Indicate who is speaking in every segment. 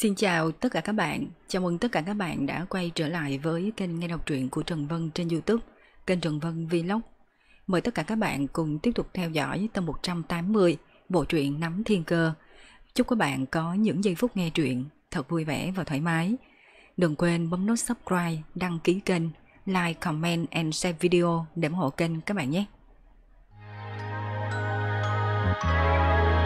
Speaker 1: Xin chào tất cả các bạn, chào mừng tất cả các bạn đã quay trở lại với kênh nghe đọc truyện của Trần Vân trên Youtube, kênh Trần Vân Vlog. Mời tất cả các bạn cùng tiếp tục theo dõi tập 180, bộ truyện Nắm Thiên Cơ. Chúc các bạn có những giây phút nghe truyện thật vui vẻ và thoải mái. Đừng quên bấm nút subscribe, đăng ký kênh, like, comment and share video để ủng hộ kênh các bạn nhé. Thank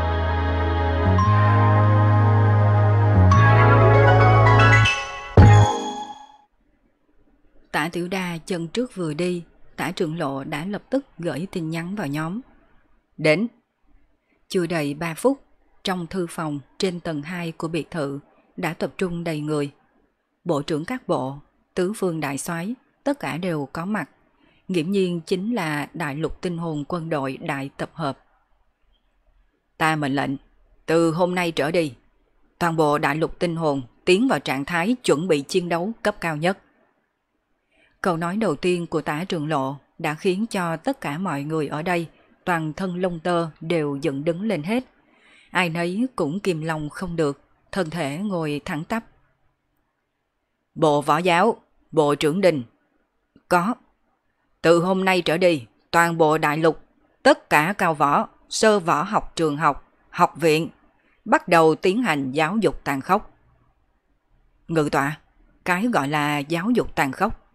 Speaker 1: Tả Tiểu Đa chân trước vừa đi, tả trưởng lộ đã lập tức gửi tin nhắn vào nhóm. Đến! Chưa đầy 3 phút, trong thư phòng trên tầng 2 của biệt thự đã tập trung đầy người. Bộ trưởng các bộ, tứ phương đại soái tất cả đều có mặt. Nghiễm nhiên chính là đại lục tinh hồn quân đội đại tập hợp. Ta mệnh lệnh, từ hôm nay trở đi, toàn bộ đại lục tinh hồn tiến vào trạng thái chuẩn bị chiến đấu cấp cao nhất. Câu nói đầu tiên của tả trường lộ đã khiến cho tất cả mọi người ở đây, toàn thân lông tơ đều dựng đứng lên hết. Ai nấy cũng kìm lòng không được, thân thể ngồi thẳng tắp. Bộ võ giáo, bộ trưởng đình. Có. Từ hôm nay trở đi, toàn bộ đại lục, tất cả cao võ, sơ võ học trường học, học viện, bắt đầu tiến hành giáo dục tàn khốc. Ngự tọa, cái gọi là giáo dục tàn khốc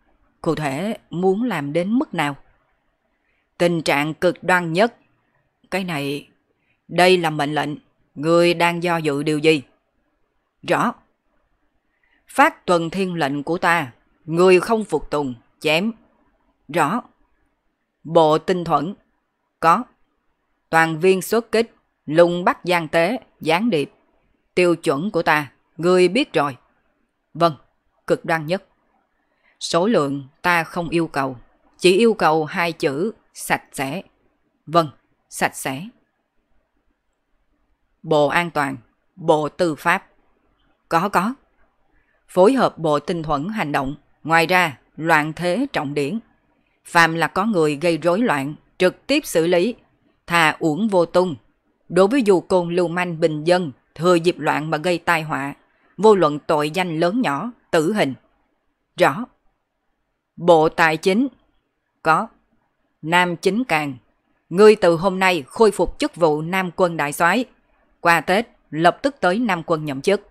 Speaker 1: cụ thể muốn làm đến mức nào? Tình trạng cực đoan nhất. Cái này, đây là mệnh lệnh, người đang do dự điều gì? Rõ. Phát tuần thiên lệnh của ta, người không phục tùng, chém. Rõ. Bộ tinh thuẫn, có. Toàn viên xuất kích, lùng bắt gian tế, gián điệp. Tiêu chuẩn của ta, người biết rồi. Vâng, cực đoan nhất. Số lượng ta không yêu cầu, chỉ yêu cầu hai chữ sạch sẽ. Vâng, sạch sẽ. Bộ An toàn, Bộ Tư pháp. Có có. Phối hợp Bộ Tinh thuẫn hành động, ngoài ra loạn thế trọng điển. Phạm là có người gây rối loạn, trực tiếp xử lý, thà uổng vô tung. Đối với dù côn lưu manh bình dân, thừa dịp loạn mà gây tai họa, vô luận tội danh lớn nhỏ, tử hình. Rõ. Bộ Tài chính. Có. Nam Chính Càng. Ngươi từ hôm nay khôi phục chức vụ Nam quân đại soái. Qua Tết, lập tức tới Nam quân nhậm chức.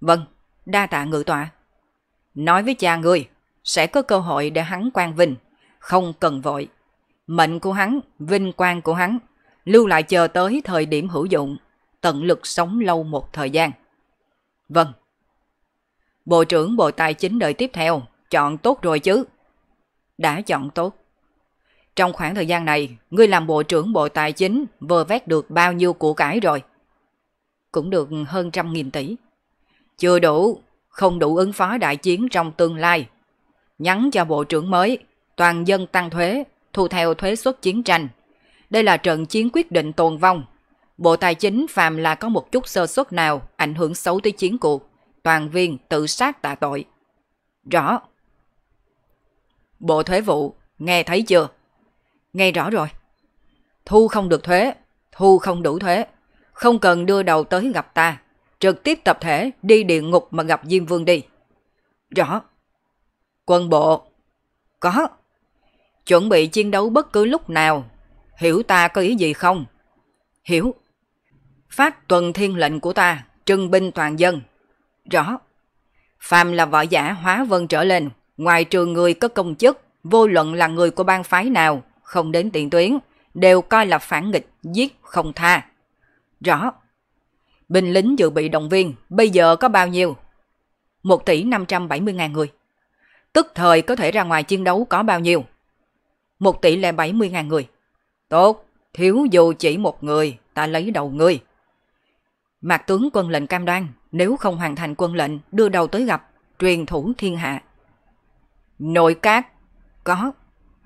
Speaker 1: Vâng, đa tạ ngự tọa. Nói với cha ngươi, sẽ có cơ hội để hắn quan vinh, không cần vội. Mệnh của hắn, vinh quang của hắn, lưu lại chờ tới thời điểm hữu dụng, tận lực sống lâu một thời gian. Vâng. Bộ trưởng Bộ Tài chính đời tiếp theo Chọn tốt rồi chứ. Đã chọn tốt. Trong khoảng thời gian này, ngươi làm bộ trưởng bộ tài chính vơ vét được bao nhiêu của cải rồi? Cũng được hơn trăm nghìn tỷ. Chưa đủ, không đủ ứng phó đại chiến trong tương lai. Nhắn cho bộ trưởng mới, toàn dân tăng thuế, thu theo thuế suất chiến tranh. Đây là trận chiến quyết định tồn vong. Bộ Tài chính phàm là có một chút sơ suất nào ảnh hưởng xấu tới chiến cuộc, toàn viên tự sát tạ tội. Rõ. Bộ thuế vụ, nghe thấy chưa? Nghe rõ rồi. Thu không được thuế, thu không đủ thuế. Không cần đưa đầu tới gặp ta. Trực tiếp tập thể đi địa ngục mà gặp Diêm Vương đi. Rõ. Quân bộ. Có. Chuẩn bị chiến đấu bất cứ lúc nào. Hiểu ta có ý gì không? Hiểu. Phát tuần thiên lệnh của ta, trưng binh toàn dân. Rõ. Phàm là võ giả hóa vân trở lên, Ngoài trừ người có công chức, vô luận là người của bang phái nào, không đến tiền tuyến, đều coi là phản nghịch, giết không tha. Rõ. Binh lính dự bị động viên bây giờ có bao nhiêu? 1 tỷ 570 ngàn người. Tức thời có thể ra ngoài chiến đấu có bao nhiêu? 1 tỷ lẻ 70 ngàn người. Tốt, thiếu dù chỉ một người, ta lấy đầu người. Mạc tướng quân lệnh cam đoan, nếu không hoàn thành quân lệnh, đưa đầu tới gặp, truyền thủ thiên hạ. Nội các? Có.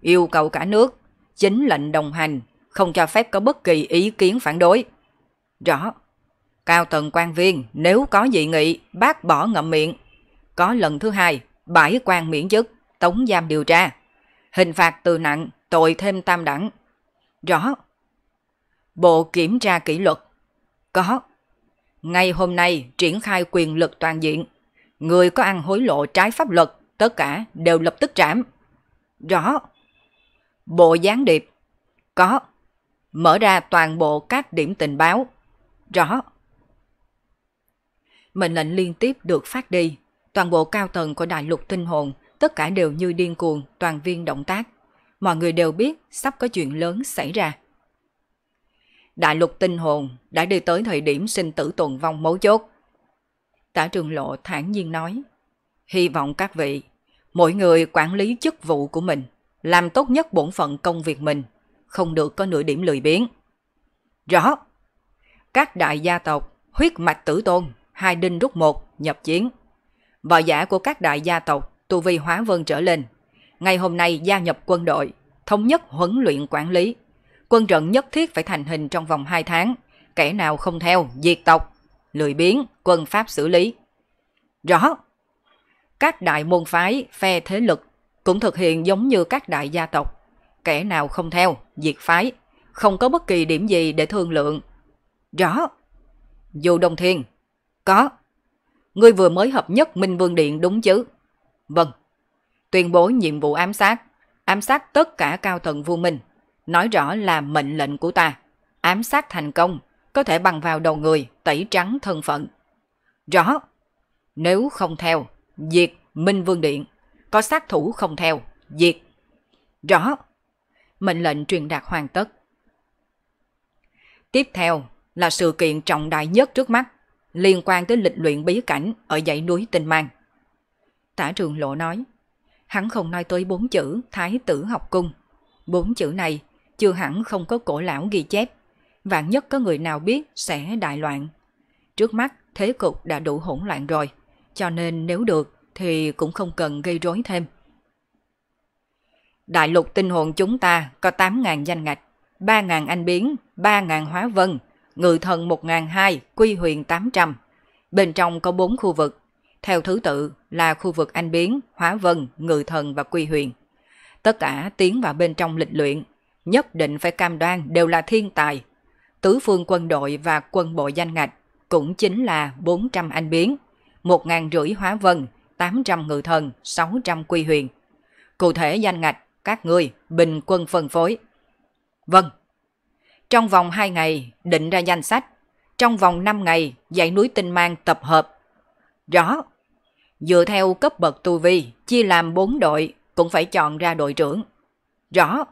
Speaker 1: Yêu cầu cả nước, chính lệnh đồng hành, không cho phép có bất kỳ ý kiến phản đối. Rõ. Cao tầng quan viên nếu có dị nghị bác bỏ ngậm miệng. Có lần thứ hai, bãi quan miễn chức, tống giam điều tra. Hình phạt từ nặng, tội thêm tam đẳng. Rõ. Bộ kiểm tra kỷ luật. Có. Ngay hôm nay triển khai quyền lực toàn diện. Người có ăn hối lộ trái pháp luật Tất cả đều lập tức trảm. Rõ. Bộ gián điệp. Có. Mở ra toàn bộ các điểm tình báo. Rõ. Mệnh lệnh liên tiếp được phát đi. Toàn bộ cao tầng của đại lục tinh hồn, tất cả đều như điên cuồng, toàn viên động tác. Mọi người đều biết sắp có chuyện lớn xảy ra. Đại lục tinh hồn đã đi tới thời điểm sinh tử tuần vong mấu chốt. Tả trường lộ thản nhiên nói, hy vọng các vị mỗi người quản lý chức vụ của mình, làm tốt nhất bổn phận công việc mình, không được có nửa điểm lười biếng. Rõ. Các đại gia tộc, huyết mạch tử tôn, hai đinh rút một, nhập chiến. Vợ giả của các đại gia tộc, tu vi hóa vân trở lên. Ngày hôm nay gia nhập quân đội, thống nhất huấn luyện quản lý. Quân trận nhất thiết phải thành hình trong vòng 2 tháng. Kẻ nào không theo, diệt tộc. Lười biếng, quân pháp xử lý. Rõ. Các đại môn phái, phe thế lực cũng thực hiện giống như các đại gia tộc. Kẻ nào không theo, diệt phái, không có bất kỳ điểm gì để thương lượng. Rõ. Dù đồng Thiên. Có. Ngươi vừa mới hợp nhất Minh Vương Điện đúng chứ? Vâng. Tuyên bố nhiệm vụ ám sát. Ám sát tất cả cao thần vua Minh. Nói rõ là mệnh lệnh của ta. Ám sát thành công, có thể bằng vào đầu người, tẩy trắng thân phận. Rõ. Nếu không theo, Diệt Minh Vương Điện. Có sát thủ không theo. Diệt. Rõ. Mệnh lệnh truyền đạt hoàn tất. Tiếp theo là sự kiện trọng đại nhất trước mắt liên quan tới lịch luyện bí cảnh ở dãy núi Tinh Mang. Tả trường lộ nói, hắn không nói tới bốn chữ Thái tử học cung. Bốn chữ này chưa hẳn không có cổ lão ghi chép, vạn nhất có người nào biết sẽ đại loạn. Trước mắt thế cục đã đủ hỗn loạn rồi cho nên nếu được thì cũng không cần gây rối thêm. Đại lục tinh hồn chúng ta có 8.000 danh ngạch, 3.000 anh biến, 3.000 hóa vân, ngự thần 1.200, quy huyền 800. Bên trong có 4 khu vực, theo thứ tự là khu vực anh biến, hóa vân, ngự thần và quy huyền. Tất cả tiến vào bên trong lịch luyện, nhất định phải cam đoan đều là thiên tài. Tứ phương quân đội và quân bộ danh ngạch cũng chính là 400 anh biến, một ngàn rưỡi hóa vân, 800 ngự thần, 600 quy huyền. Cụ thể danh ngạch, các ngươi bình quân phân phối. Vâng. Trong vòng 2 ngày, định ra danh sách. Trong vòng 5 ngày, dãy núi tinh mang tập hợp. Rõ. Dựa theo cấp bậc tu vi, chia làm 4 đội, cũng phải chọn ra đội trưởng. Rõ.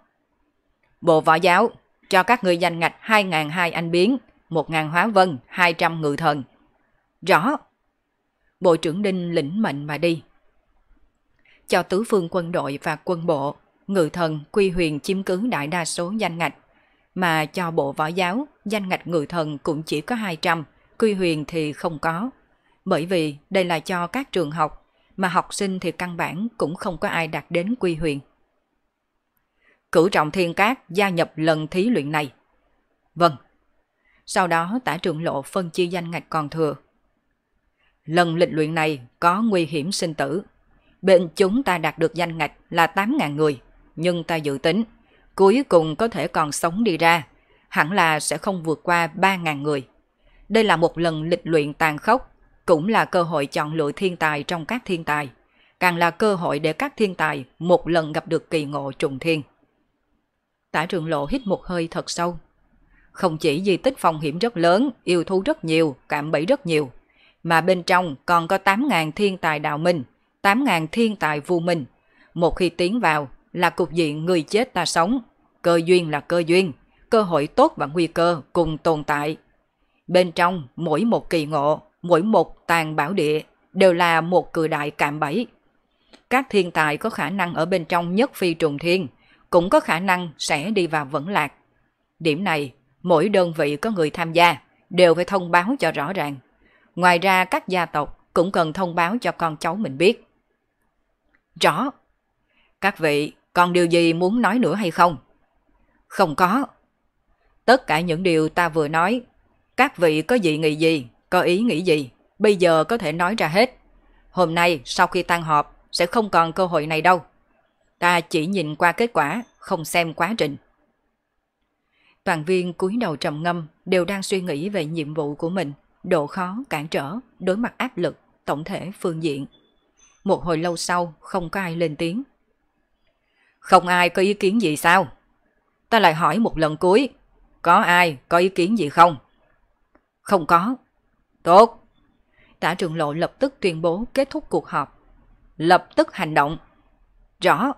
Speaker 1: Bộ võ giáo, cho các người danh ngạch 2.200 anh biến, 1.000 hóa vân, 200 ngự thần. Rõ. Bộ trưởng Đinh lĩnh mệnh mà đi. Cho tứ phương quân đội và quân bộ, ngự thần, quy huyền chiếm cứ đại đa số danh ngạch, mà cho bộ võ giáo, danh ngạch ngự thần cũng chỉ có 200, quy huyền thì không có. Bởi vì đây là cho các trường học, mà học sinh thì căn bản cũng không có ai đạt đến quy huyền. Cửu trọng thiên cát gia nhập lần thí luyện này. Vâng. Sau đó tả trường lộ phân chia danh ngạch còn thừa, lần lịch luyện này có nguy hiểm sinh tử. Bên chúng ta đạt được danh ngạch là 8.000 người, nhưng ta dự tính cuối cùng có thể còn sống đi ra, hẳn là sẽ không vượt qua 3.000 người. Đây là một lần lịch luyện tàn khốc, cũng là cơ hội chọn lựa thiên tài trong các thiên tài, càng là cơ hội để các thiên tài một lần gặp được kỳ ngộ trùng thiên. Tả trường lộ hít một hơi thật sâu. Không chỉ di tích phong hiểm rất lớn, yêu thú rất nhiều, cảm bẫy rất nhiều, mà bên trong còn có 8.000 thiên tài đạo minh, 8.000 thiên tài vô minh. Một khi tiến vào là cục diện người chết ta sống, cơ duyên là cơ duyên, cơ hội tốt và nguy cơ cùng tồn tại. Bên trong mỗi một kỳ ngộ, mỗi một tàn bảo địa đều là một cửa đại cạm bẫy. Các thiên tài có khả năng ở bên trong nhất phi trùng thiên, cũng có khả năng sẽ đi vào vẫn lạc. Điểm này, mỗi đơn vị có người tham gia đều phải thông báo cho rõ ràng. Ngoài ra các gia tộc cũng cần thông báo cho con cháu mình biết. Rõ. Các vị, còn điều gì muốn nói nữa hay không? Không có. Tất cả những điều ta vừa nói, các vị có dị nghị gì, có ý nghĩ gì, bây giờ có thể nói ra hết. Hôm nay sau khi tan họp sẽ không còn cơ hội này đâu. Ta chỉ nhìn qua kết quả, không xem quá trình. Toàn viên cúi đầu trầm ngâm đều đang suy nghĩ về nhiệm vụ của mình độ khó, cản trở, đối mặt áp lực, tổng thể phương diện. Một hồi lâu sau, không có ai lên tiếng. Không ai có ý kiến gì sao? Ta lại hỏi một lần cuối, có ai có ý kiến gì không? Không có. Tốt. Tả trường lộ lập tức tuyên bố kết thúc cuộc họp. Lập tức hành động. Rõ.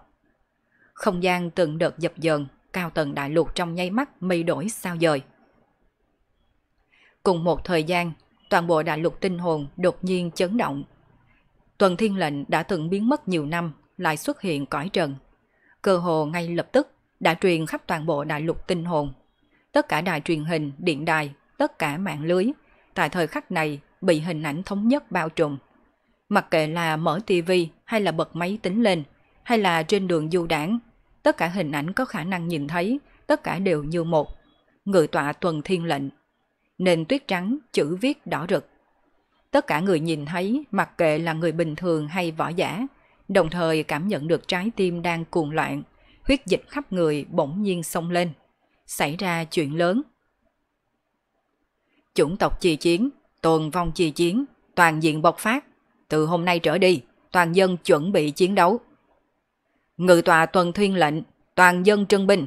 Speaker 1: Không gian từng đợt dập dờn, cao tầng đại lục trong nháy mắt mây đổi sao dời. Cùng một thời gian, toàn bộ đại lục tinh hồn đột nhiên chấn động. Tuần thiên lệnh đã từng biến mất nhiều năm, lại xuất hiện cõi trần. Cơ hồ ngay lập tức đã truyền khắp toàn bộ đại lục tinh hồn. Tất cả đài truyền hình, điện đài, tất cả mạng lưới, tại thời khắc này bị hình ảnh thống nhất bao trùm. Mặc kệ là mở tivi hay là bật máy tính lên, hay là trên đường du đảng, tất cả hình ảnh có khả năng nhìn thấy, tất cả đều như một. Người tọa tuần thiên lệnh nền tuyết trắng, chữ viết đỏ rực. Tất cả người nhìn thấy, mặc kệ là người bình thường hay võ giả, đồng thời cảm nhận được trái tim đang cuồng loạn, huyết dịch khắp người bỗng nhiên sông lên. Xảy ra chuyện lớn. Chủng tộc chi chiến, tồn vong chi chiến, toàn diện bộc phát. Từ hôm nay trở đi, toàn dân chuẩn bị chiến đấu. Ngự tòa tuần thiên lệnh, toàn dân trưng binh.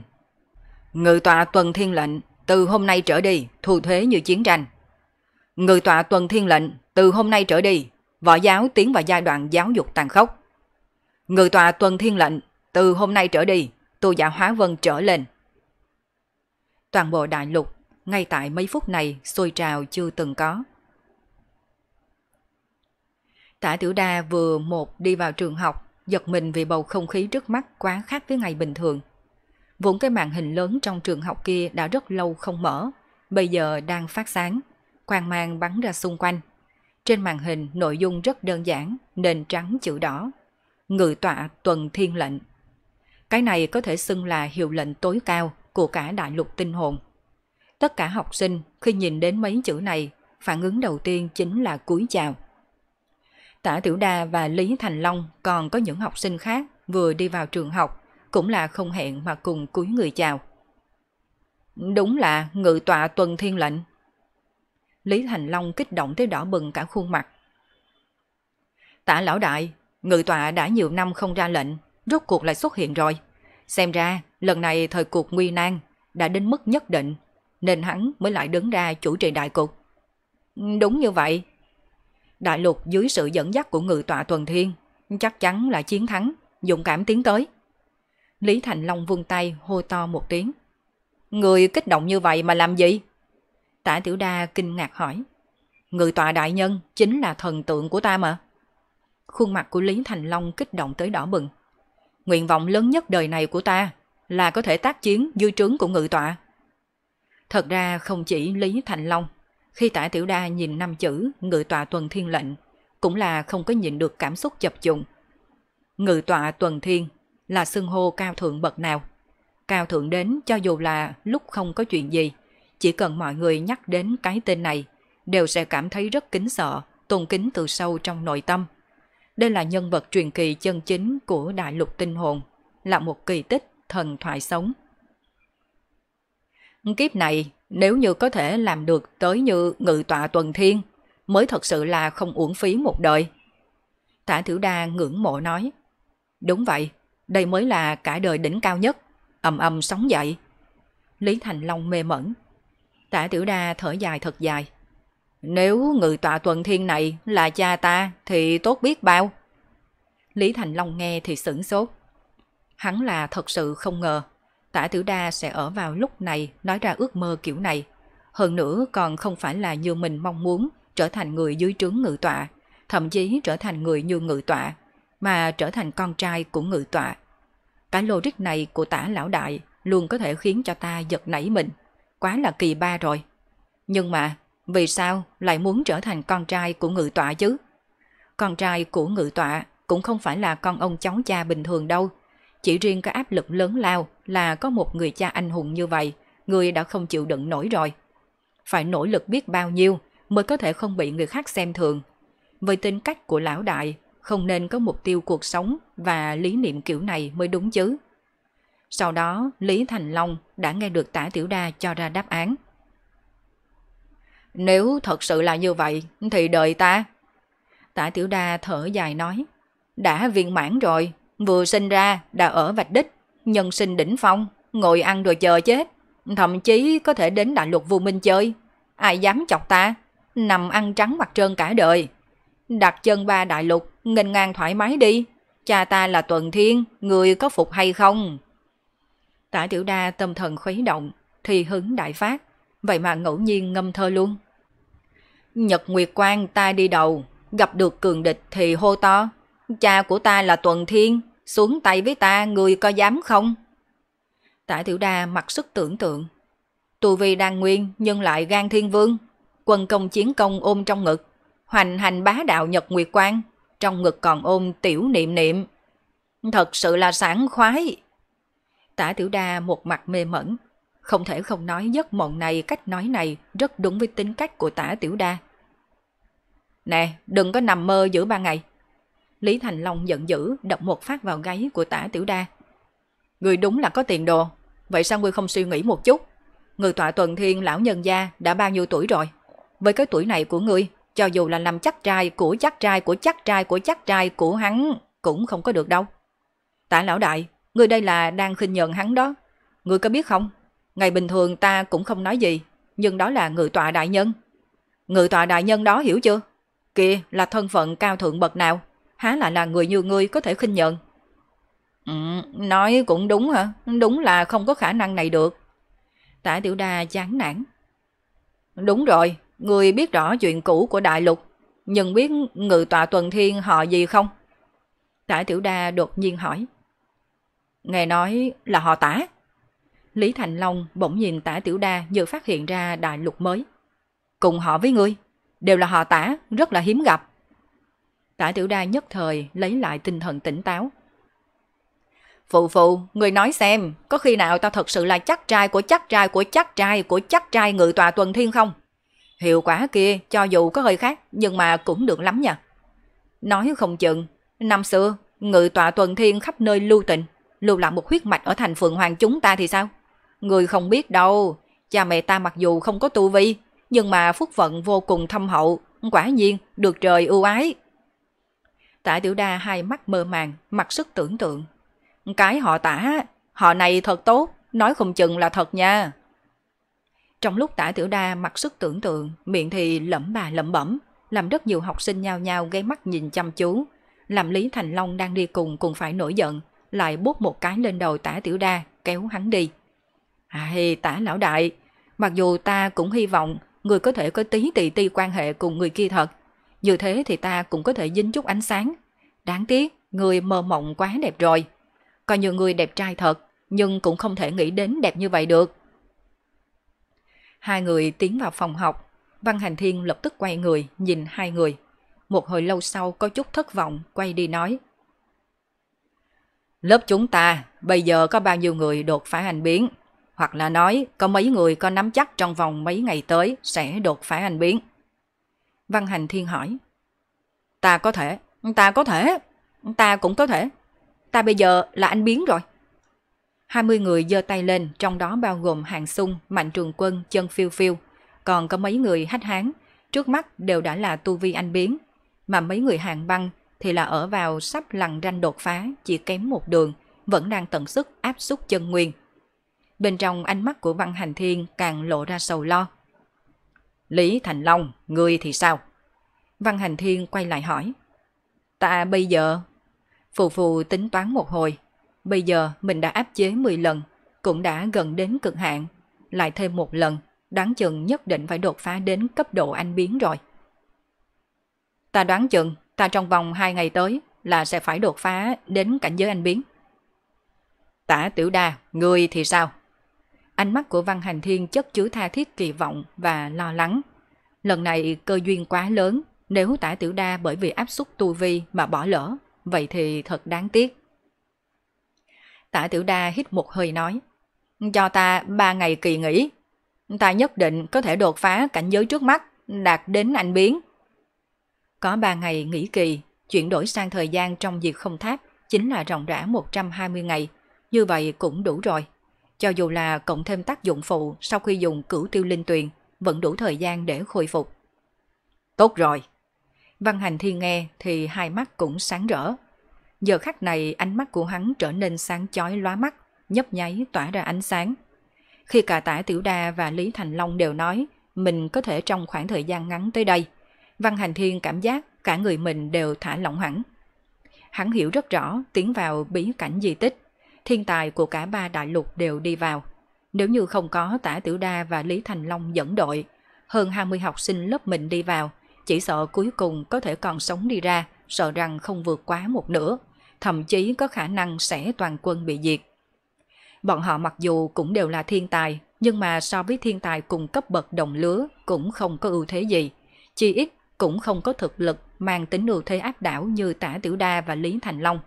Speaker 1: Ngự tòa tuần thiên lệnh, từ hôm nay trở đi, thu thuế như chiến tranh. Người tọa tuần thiên lệnh, từ hôm nay trở đi, võ giáo tiến vào giai đoạn giáo dục tàn khốc. Người tọa tuần thiên lệnh, từ hôm nay trở đi, tu giả hóa vân trở lên. Toàn bộ đại lục, ngay tại mấy phút này sôi trào chưa từng có. Tả Tiểu Đa vừa một đi vào trường học, giật mình vì bầu không khí trước mắt quá khác với ngày bình thường vốn cái màn hình lớn trong trường học kia đã rất lâu không mở, bây giờ đang phát sáng, quang mang bắn ra xung quanh. Trên màn hình nội dung rất đơn giản, nền trắng chữ đỏ. Ngự tọa tuần thiên lệnh. Cái này có thể xưng là hiệu lệnh tối cao của cả đại lục tinh hồn. Tất cả học sinh khi nhìn đến mấy chữ này, phản ứng đầu tiên chính là cúi chào. Tả Tiểu Đa và Lý Thành Long còn có những học sinh khác vừa đi vào trường học cũng là không hẹn mà cùng cúi người chào. Đúng là ngự tọa tuần thiên lệnh. Lý Thành Long kích động tới đỏ bừng cả khuôn mặt. Tả lão đại, ngự tọa đã nhiều năm không ra lệnh, rốt cuộc lại xuất hiện rồi. Xem ra, lần này thời cuộc nguy nan đã đến mức nhất định, nên hắn mới lại đứng ra chủ trì đại cục. Đúng như vậy. Đại lục dưới sự dẫn dắt của ngự tọa tuần thiên, chắc chắn là chiến thắng, dũng cảm tiến tới. Lý Thành Long vung tay hô to một tiếng. Người kích động như vậy mà làm gì? Tả Tiểu Đa kinh ngạc hỏi. Người tọa đại nhân chính là thần tượng của ta mà. Khuôn mặt của Lý Thành Long kích động tới đỏ bừng. Nguyện vọng lớn nhất đời này của ta là có thể tác chiến dư trướng của ngự tọa. Thật ra không chỉ Lý Thành Long, khi tả Tiểu Đa nhìn năm chữ ngự tọa tuần thiên lệnh, cũng là không có nhìn được cảm xúc chập trùng. Ngự tọa tuần thiên là xưng hô cao thượng bậc nào. Cao thượng đến cho dù là lúc không có chuyện gì, chỉ cần mọi người nhắc đến cái tên này, đều sẽ cảm thấy rất kính sợ, tôn kính từ sâu trong nội tâm. Đây là nhân vật truyền kỳ chân chính của Đại lục tinh hồn, là một kỳ tích thần thoại sống. Kiếp này, nếu như có thể làm được tới như ngự tọa tuần thiên, mới thật sự là không uổng phí một đời. Tả Thiểu Đa ngưỡng mộ nói. Đúng vậy, đây mới là cả đời đỉnh cao nhất, ầm ầm sóng dậy. Lý Thành Long mê mẩn. Tả Tiểu Đa thở dài thật dài. Nếu người tọa tuần thiên này là cha ta thì tốt biết bao. Lý Thành Long nghe thì sửng sốt. Hắn là thật sự không ngờ Tả Tiểu Đa sẽ ở vào lúc này nói ra ước mơ kiểu này. Hơn nữa còn không phải là như mình mong muốn trở thành người dưới trướng ngự tọa, thậm chí trở thành người như ngự tọa mà trở thành con trai của ngự tọa. Cái logic này của tả lão đại luôn có thể khiến cho ta giật nảy mình. Quá là kỳ ba rồi. Nhưng mà, vì sao lại muốn trở thành con trai của ngự tọa chứ? Con trai của ngự tọa cũng không phải là con ông cháu cha bình thường đâu. Chỉ riêng cái áp lực lớn lao là có một người cha anh hùng như vậy, người đã không chịu đựng nổi rồi. Phải nỗ lực biết bao nhiêu mới có thể không bị người khác xem thường. Với tính cách của lão đại không nên có mục tiêu cuộc sống và lý niệm kiểu này mới đúng chứ. Sau đó, Lý Thành Long đã nghe được tả tiểu đa cho ra đáp án. Nếu thật sự là như vậy, thì đợi ta. Tả tiểu đa thở dài nói, đã viên mãn rồi, vừa sinh ra đã ở vạch đích, nhân sinh đỉnh phong, ngồi ăn rồi chờ chết, thậm chí có thể đến đại luật vô minh chơi. Ai dám chọc ta, nằm ăn trắng mặt trơn cả đời. Đặt chân ba đại lục, nghênh ngang thoải mái đi. Cha ta là Tuần Thiên, người có phục hay không? Tả Tiểu Đa tâm thần khuấy động, thì hứng đại phát, vậy mà ngẫu nhiên ngâm thơ luôn. Nhật Nguyệt Quang ta đi đầu, gặp được cường địch thì hô to. Cha của ta là Tuần Thiên, xuống tay với ta người có dám không? Tả Tiểu Đa mặc sức tưởng tượng. Tù vi đang nguyên nhưng lại gan thiên vương, quần công chiến công ôm trong ngực, hoành hành bá đạo Nhật Nguyệt Quang, trong ngực còn ôm tiểu niệm niệm. Thật sự là sảng khoái. Tả tiểu đa một mặt mê mẩn, không thể không nói giấc mộng này cách nói này rất đúng với tính cách của tả tiểu đa. Nè, đừng có nằm mơ giữa ba ngày. Lý Thành Long giận dữ đập một phát vào gáy của tả tiểu đa. Người đúng là có tiền đồ, vậy sao ngươi không suy nghĩ một chút? Người tọa tuần thiên lão nhân gia đã bao nhiêu tuổi rồi? Với cái tuổi này của ngươi, cho dù là làm chắc trai của chắc trai của chắc trai của chắc trai của hắn cũng không có được đâu. Tả lão đại, người đây là đang khinh nhận hắn đó. Người có biết không? Ngày bình thường ta cũng không nói gì, nhưng đó là người tọa đại nhân. Người tọa đại nhân đó hiểu chưa? Kìa là thân phận cao thượng bậc nào, há lại là người như ngươi có thể khinh nhận? Ừ, nói cũng đúng hả? Đúng là không có khả năng này được. Tả tiểu đa chán nản. Đúng rồi, Người biết rõ chuyện cũ của đại lục, nhưng biết ngự tòa tuần thiên họ gì không? Tả Tiểu Đa đột nhiên hỏi. Nghe nói là họ tả. Lý Thành Long bỗng nhìn tả Tiểu Đa như phát hiện ra đại lục mới. Cùng họ với ngươi, đều là họ tả, rất là hiếm gặp. Tả Tiểu Đa nhất thời lấy lại tinh thần tỉnh táo. Phụ phụ, người nói xem, có khi nào tao thật sự là chắc trai của chắc trai của chắc trai của chắc trai ngự tòa tuần thiên không? Hiệu quả kia cho dù có hơi khác nhưng mà cũng được lắm nha. Nói không chừng, năm xưa người tọa tuần thiên khắp nơi lưu tình, lưu lại một huyết mạch ở thành phượng hoàng chúng ta thì sao? Người không biết đâu, cha mẹ ta mặc dù không có tu vi, nhưng mà phúc phận vô cùng thâm hậu, quả nhiên được trời ưu ái. Tả tiểu đa hai mắt mơ màng, mặt sức tưởng tượng. Cái họ tả, họ này thật tốt, nói không chừng là thật nha. Trong lúc tả tiểu đa mặc sức tưởng tượng, miệng thì lẩm bà lẩm bẩm, làm rất nhiều học sinh nhao nhao gây mắt nhìn chăm chú. Làm Lý Thành Long đang đi cùng cũng phải nổi giận, lại bút một cái lên đầu tả tiểu đa, kéo hắn đi. Ai, à, tả lão đại, mặc dù ta cũng hy vọng người có thể có tí tì ti quan hệ cùng người kia thật, như thế thì ta cũng có thể dính chút ánh sáng. Đáng tiếc, người mơ mộng quá đẹp rồi. Coi như người đẹp trai thật, nhưng cũng không thể nghĩ đến đẹp như vậy được. Hai người tiến vào phòng học, Văn Hành Thiên lập tức quay người nhìn hai người. Một hồi lâu sau có chút thất vọng quay đi nói. Lớp chúng ta bây giờ có bao nhiêu người đột phá hành biến, hoặc là nói có mấy người có nắm chắc trong vòng mấy ngày tới sẽ đột phá hành biến. Văn Hành Thiên hỏi. Ta có thể, ta có thể, ta cũng có thể. Ta bây giờ là anh biến rồi. 20 người giơ tay lên, trong đó bao gồm Hàng Sung, Mạnh Trường Quân, Chân Phiêu Phiêu. Còn có mấy người hách hán, trước mắt đều đã là tu vi anh biến. Mà mấy người hàng băng thì là ở vào sắp lằn ranh đột phá, chỉ kém một đường, vẫn đang tận sức áp xúc chân nguyên. Bên trong ánh mắt của Văn Hành Thiên càng lộ ra sầu lo. Lý Thành Long, người thì sao? Văn Hành Thiên quay lại hỏi. Ta bây giờ... Phù phù tính toán một hồi, Bây giờ mình đã áp chế 10 lần, cũng đã gần đến cực hạn. Lại thêm một lần, đoán chừng nhất định phải đột phá đến cấp độ anh biến rồi. Ta đoán chừng, ta trong vòng 2 ngày tới là sẽ phải đột phá đến cảnh giới anh biến. Tả tiểu đa, người thì sao? Ánh mắt của Văn Hành Thiên chất chứa tha thiết kỳ vọng và lo lắng. Lần này cơ duyên quá lớn, nếu tả tiểu đa bởi vì áp suất tu vi mà bỏ lỡ, vậy thì thật đáng tiếc tạ Tiểu Đa hít một hơi nói. Cho ta ba ngày kỳ nghỉ. Ta nhất định có thể đột phá cảnh giới trước mắt, đạt đến anh biến. Có ba ngày nghỉ kỳ, chuyển đổi sang thời gian trong việc không tháp chính là rộng rã 120 ngày. Như vậy cũng đủ rồi. Cho dù là cộng thêm tác dụng phụ sau khi dùng cửu tiêu linh tuyền, vẫn đủ thời gian để khôi phục. Tốt rồi. Văn hành thiên nghe thì hai mắt cũng sáng rỡ, Giờ khắc này ánh mắt của hắn trở nên sáng chói lóa mắt, nhấp nháy tỏa ra ánh sáng. Khi cả tả Tiểu Đa và Lý Thành Long đều nói mình có thể trong khoảng thời gian ngắn tới đây, Văn Hành Thiên cảm giác cả người mình đều thả lỏng hẳn. Hắn hiểu rất rõ tiến vào bí cảnh di tích, thiên tài của cả ba đại lục đều đi vào. Nếu như không có tả Tiểu Đa và Lý Thành Long dẫn đội, hơn 20 học sinh lớp mình đi vào, chỉ sợ cuối cùng có thể còn sống đi ra, sợ rằng không vượt quá một nửa thậm chí có khả năng sẽ toàn quân bị diệt. Bọn họ mặc dù cũng đều là thiên tài, nhưng mà so với thiên tài cùng cấp bậc đồng lứa cũng không có ưu thế gì, chi ít cũng không có thực lực mang tính ưu thế áp đảo như Tả Tiểu Đa và Lý Thành Long.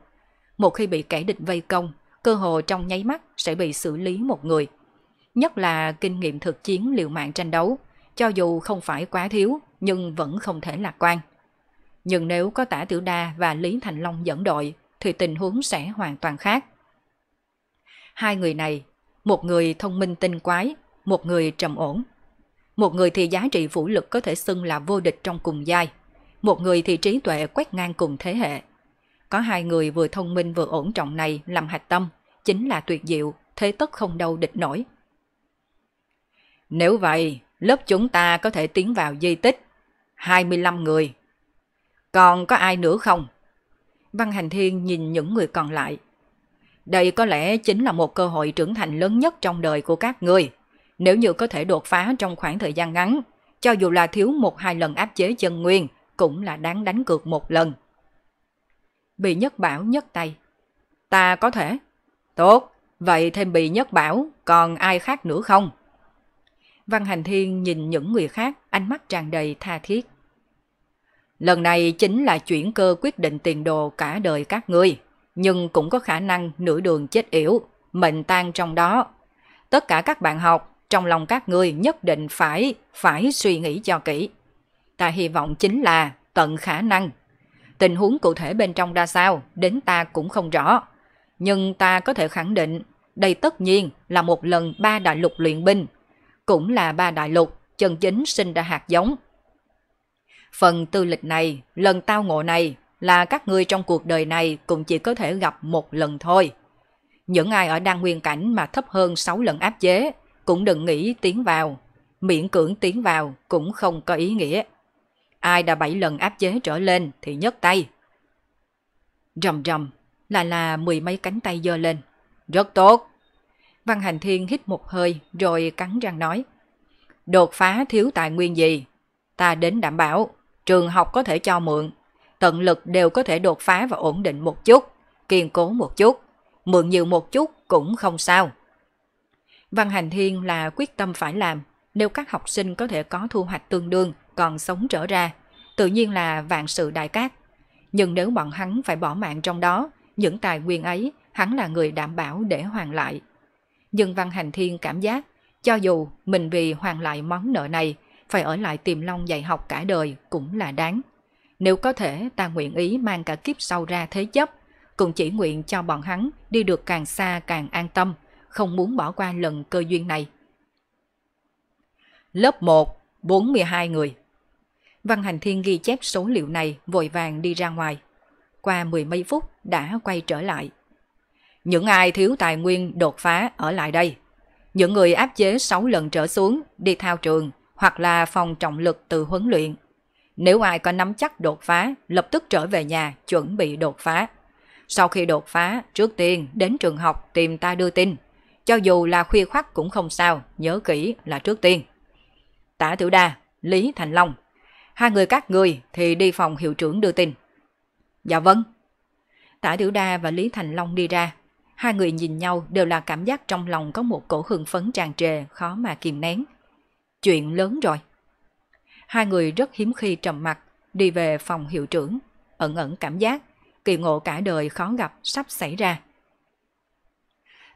Speaker 1: Một khi bị kẻ địch vây công, cơ hội trong nháy mắt sẽ bị xử lý một người. Nhất là kinh nghiệm thực chiến liều mạng tranh đấu, cho dù không phải quá thiếu nhưng vẫn không thể lạc quan. Nhưng nếu có Tả Tiểu Đa và Lý Thành Long dẫn đội, thì tình huống sẽ hoàn toàn khác. Hai người này, một người thông minh tinh quái, một người trầm ổn. Một người thì giá trị vũ lực có thể xưng là vô địch trong cùng giai, một người thì trí tuệ quét ngang cùng thế hệ. Có hai người vừa thông minh vừa ổn trọng này làm hạch tâm, chính là tuyệt diệu, thế tất không đâu địch nổi. Nếu vậy, lớp chúng ta có thể tiến vào di tích. 25 người. Còn có ai nữa không? Văn Hành Thiên nhìn những người còn lại. Đây có lẽ chính là một cơ hội trưởng thành lớn nhất trong đời của các người. Nếu như có thể đột phá trong khoảng thời gian ngắn, cho dù là thiếu một hai lần áp chế chân nguyên, cũng là đáng đánh cược một lần. Bị nhất bảo nhất tay. Ta có thể. Tốt, vậy thêm bị nhất bảo, còn ai khác nữa không? Văn Hành Thiên nhìn những người khác, ánh mắt tràn đầy tha thiết. Lần này chính là chuyển cơ quyết định tiền đồ cả đời các ngươi, nhưng cũng có khả năng nửa đường chết yểu, mệnh tan trong đó. Tất cả các bạn học, trong lòng các ngươi nhất định phải, phải suy nghĩ cho kỹ. Ta hy vọng chính là tận khả năng. Tình huống cụ thể bên trong ra sao, đến ta cũng không rõ. Nhưng ta có thể khẳng định, đây tất nhiên là một lần ba đại lục luyện binh. Cũng là ba đại lục chân chính sinh ra hạt giống Phần tư lịch này, lần tao ngộ này là các ngươi trong cuộc đời này cũng chỉ có thể gặp một lần thôi. Những ai ở đan nguyên cảnh mà thấp hơn 6 lần áp chế cũng đừng nghĩ tiến vào. Miễn cưỡng tiến vào cũng không có ý nghĩa. Ai đã 7 lần áp chế trở lên thì nhấc tay. Rầm rầm, là là mười mấy cánh tay giơ lên. Rất tốt. Văn Hành Thiên hít một hơi rồi cắn răng nói. Đột phá thiếu tài nguyên gì? Ta đến đảm bảo trường học có thể cho mượn, tận lực đều có thể đột phá và ổn định một chút, kiên cố một chút, mượn nhiều một chút cũng không sao. Văn Hành Thiên là quyết tâm phải làm, nếu các học sinh có thể có thu hoạch tương đương còn sống trở ra, tự nhiên là vạn sự đại cát. Nhưng nếu bọn hắn phải bỏ mạng trong đó, những tài nguyên ấy hắn là người đảm bảo để hoàn lại. Nhưng Văn Hành Thiên cảm giác, cho dù mình vì hoàn lại món nợ này phải ở lại tiềm long dạy học cả đời cũng là đáng. Nếu có thể ta nguyện ý mang cả kiếp sau ra thế chấp, cũng chỉ nguyện cho bọn hắn đi được càng xa càng an tâm, không muốn bỏ qua lần cơ duyên này. Lớp 1, 42 người Văn Hành Thiên ghi chép số liệu này vội vàng đi ra ngoài. Qua mười mấy phút đã quay trở lại. Những ai thiếu tài nguyên đột phá ở lại đây. Những người áp chế 6 lần trở xuống đi thao trường hoặc là phòng trọng lực từ huấn luyện. Nếu ai có nắm chắc đột phá, lập tức trở về nhà chuẩn bị đột phá. Sau khi đột phá, trước tiên đến trường học tìm ta đưa tin. Cho dù là khuya khoắt cũng không sao, nhớ kỹ là trước tiên. Tả Tiểu Đa, Lý Thành Long, hai người các người thì đi phòng hiệu trưởng đưa tin. Dạ vâng. Tả Tiểu Đa và Lý Thành Long đi ra. Hai người nhìn nhau đều là cảm giác trong lòng có một cổ hưng phấn tràn trề, khó mà kìm nén. Chuyện lớn rồi. Hai người rất hiếm khi trầm mặt, đi về phòng hiệu trưởng, ẩn ẩn cảm giác, kỳ ngộ cả đời khó gặp sắp xảy ra.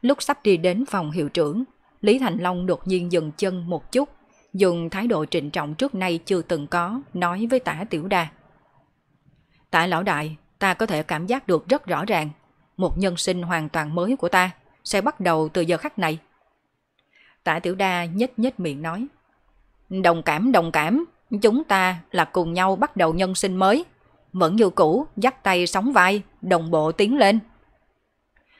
Speaker 1: Lúc sắp đi đến phòng hiệu trưởng, Lý Thành Long đột nhiên dừng chân một chút, dùng thái độ trịnh trọng trước nay chưa từng có, nói với tả tiểu đa. Tả lão đại, ta có thể cảm giác được rất rõ ràng, một nhân sinh hoàn toàn mới của ta sẽ bắt đầu từ giờ khắc này. Tả tiểu đa nhếch nhếch miệng nói. Đồng cảm, đồng cảm, chúng ta là cùng nhau bắt đầu nhân sinh mới. Vẫn như cũ, dắt tay sóng vai, đồng bộ tiến lên.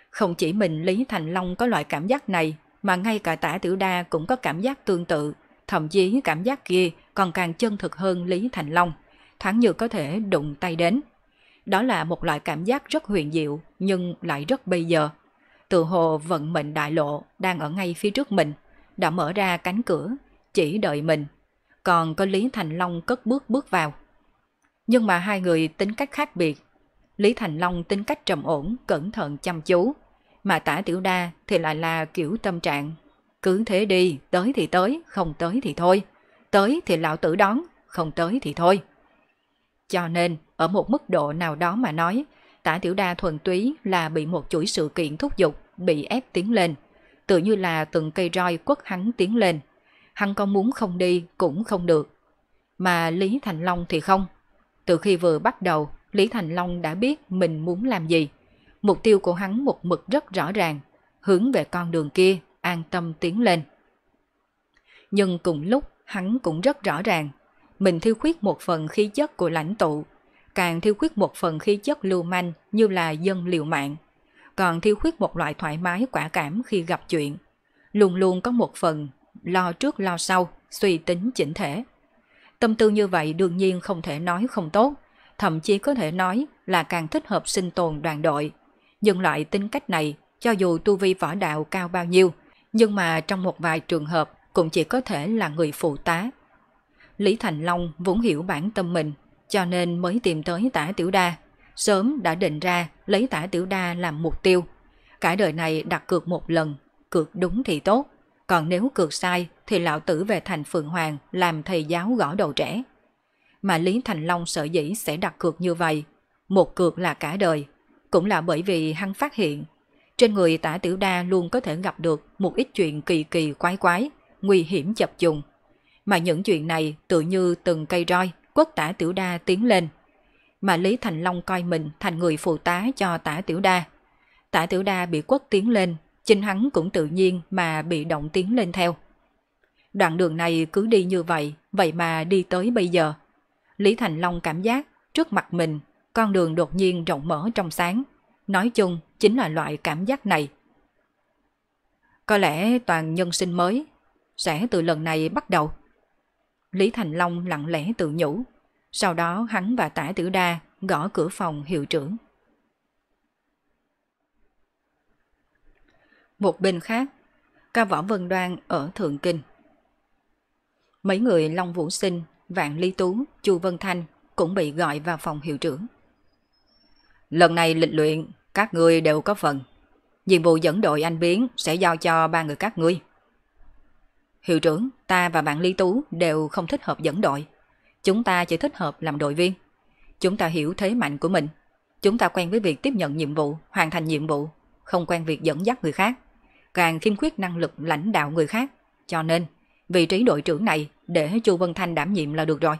Speaker 1: Không chỉ mình Lý Thành Long có loại cảm giác này, mà ngay cả tả tiểu đa cũng có cảm giác tương tự, thậm chí cảm giác kia còn càng chân thực hơn Lý Thành Long, thoáng như có thể đụng tay đến. Đó là một loại cảm giác rất huyền diệu nhưng lại rất bây giờ. Tự hồ vận mệnh đại lộ đang ở ngay phía trước mình, đã mở ra cánh cửa chỉ đợi mình. Còn có Lý Thành Long cất bước bước vào. Nhưng mà hai người tính cách khác biệt. Lý Thành Long tính cách trầm ổn, cẩn thận chăm chú. Mà tả tiểu đa thì lại là kiểu tâm trạng. Cứ thế đi, tới thì tới, không tới thì thôi. Tới thì lão tử đón, không tới thì thôi. Cho nên, ở một mức độ nào đó mà nói, tả tiểu đa thuần túy là bị một chuỗi sự kiện thúc giục, bị ép tiến lên. Tự như là từng cây roi quất hắn tiến lên hắn có muốn không đi cũng không được. Mà Lý Thành Long thì không. Từ khi vừa bắt đầu, Lý Thành Long đã biết mình muốn làm gì. Mục tiêu của hắn một mực rất rõ ràng, hướng về con đường kia, an tâm tiến lên. Nhưng cùng lúc, hắn cũng rất rõ ràng, mình thiêu khuyết một phần khí chất của lãnh tụ, càng thiêu khuyết một phần khí chất lưu manh như là dân liều mạng, còn thiêu khuyết một loại thoải mái quả cảm khi gặp chuyện. Luôn luôn có một phần lo trước lo sau, suy tính chỉnh thể. Tâm tư như vậy đương nhiên không thể nói không tốt, thậm chí có thể nói là càng thích hợp sinh tồn đoàn đội. Nhưng loại tính cách này, cho dù tu vi võ đạo cao bao nhiêu, nhưng mà trong một vài trường hợp cũng chỉ có thể là người phụ tá. Lý Thành Long vốn hiểu bản tâm mình, cho nên mới tìm tới tả tiểu đa, sớm đã định ra lấy tả tiểu đa làm mục tiêu. Cả đời này đặt cược một lần, cược đúng thì tốt, còn nếu cược sai thì lão tử về thành Phượng Hoàng làm thầy giáo gõ đầu trẻ. Mà Lý Thành Long sợ dĩ sẽ đặt cược như vậy, một cược là cả đời, cũng là bởi vì hắn phát hiện trên người tả tiểu đa luôn có thể gặp được một ít chuyện kỳ kỳ quái quái, nguy hiểm chập trùng. Mà những chuyện này tự như từng cây roi, quất tả tiểu đa tiến lên. Mà Lý Thành Long coi mình thành người phụ tá cho tả tiểu đa. Tả tiểu đa bị quất tiến lên chính hắn cũng tự nhiên mà bị động tiến lên theo. Đoạn đường này cứ đi như vậy, vậy mà đi tới bây giờ. Lý Thành Long cảm giác trước mặt mình, con đường đột nhiên rộng mở trong sáng. Nói chung chính là loại cảm giác này. Có lẽ toàn nhân sinh mới sẽ từ lần này bắt đầu. Lý Thành Long lặng lẽ tự nhủ. Sau đó hắn và tả tử đa gõ cửa phòng hiệu trưởng. Một bên khác, ca võ vân đoan ở Thượng Kinh. Mấy người Long Vũ Sinh, Vạn Ly Tú, Chu Vân Thanh cũng bị gọi vào phòng hiệu trưởng. Lần này lịch luyện, các người đều có phần. Nhiệm vụ dẫn đội anh biến sẽ giao cho ba người các ngươi. Hiệu trưởng, ta và bạn Lý Tú đều không thích hợp dẫn đội. Chúng ta chỉ thích hợp làm đội viên. Chúng ta hiểu thế mạnh của mình. Chúng ta quen với việc tiếp nhận nhiệm vụ, hoàn thành nhiệm vụ, không quen việc dẫn dắt người khác càng khiêm khuyết năng lực lãnh đạo người khác. Cho nên, vị trí đội trưởng này để Chu Vân Thanh đảm nhiệm là được rồi.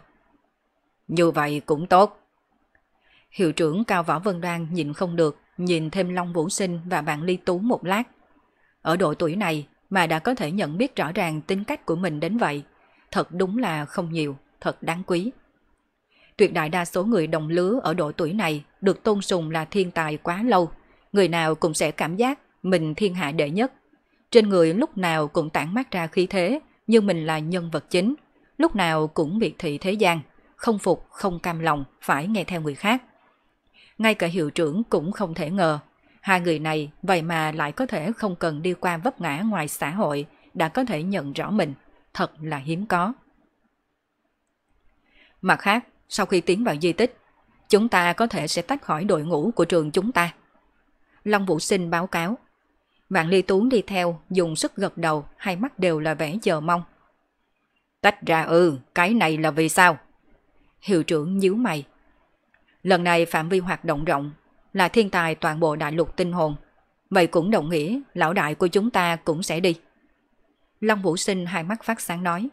Speaker 1: Như vậy cũng tốt. Hiệu trưởng Cao Võ Vân Đoan nhìn không được, nhìn thêm Long Vũ Sinh và bạn Ly Tú một lát. Ở độ tuổi này mà đã có thể nhận biết rõ ràng tính cách của mình đến vậy, thật đúng là không nhiều, thật đáng quý. Tuyệt đại đa số người đồng lứa ở độ tuổi này được tôn sùng là thiên tài quá lâu, người nào cũng sẽ cảm giác mình thiên hạ đệ nhất, trên người lúc nào cũng tản mát ra khí thế, nhưng mình là nhân vật chính. Lúc nào cũng biệt thị thế gian, không phục, không cam lòng, phải nghe theo người khác. Ngay cả hiệu trưởng cũng không thể ngờ, hai người này vậy mà lại có thể không cần đi qua vấp ngã ngoài xã hội, đã có thể nhận rõ mình, thật là hiếm có. Mặt khác, sau khi tiến vào di tích, chúng ta có thể sẽ tách khỏi đội ngũ của trường chúng ta. Long Vũ Sinh báo cáo. Vạn Ly Tuấn đi theo, dùng sức gật đầu, hai mắt đều là vẻ chờ mong. Tách ra ừ, cái này là vì sao? Hiệu trưởng nhíu mày. Lần này phạm vi hoạt động rộng, là thiên tài toàn bộ đại lục tinh hồn. Vậy cũng đồng nghĩa lão đại của chúng ta cũng sẽ đi. Long Vũ Sinh hai mắt phát sáng nói.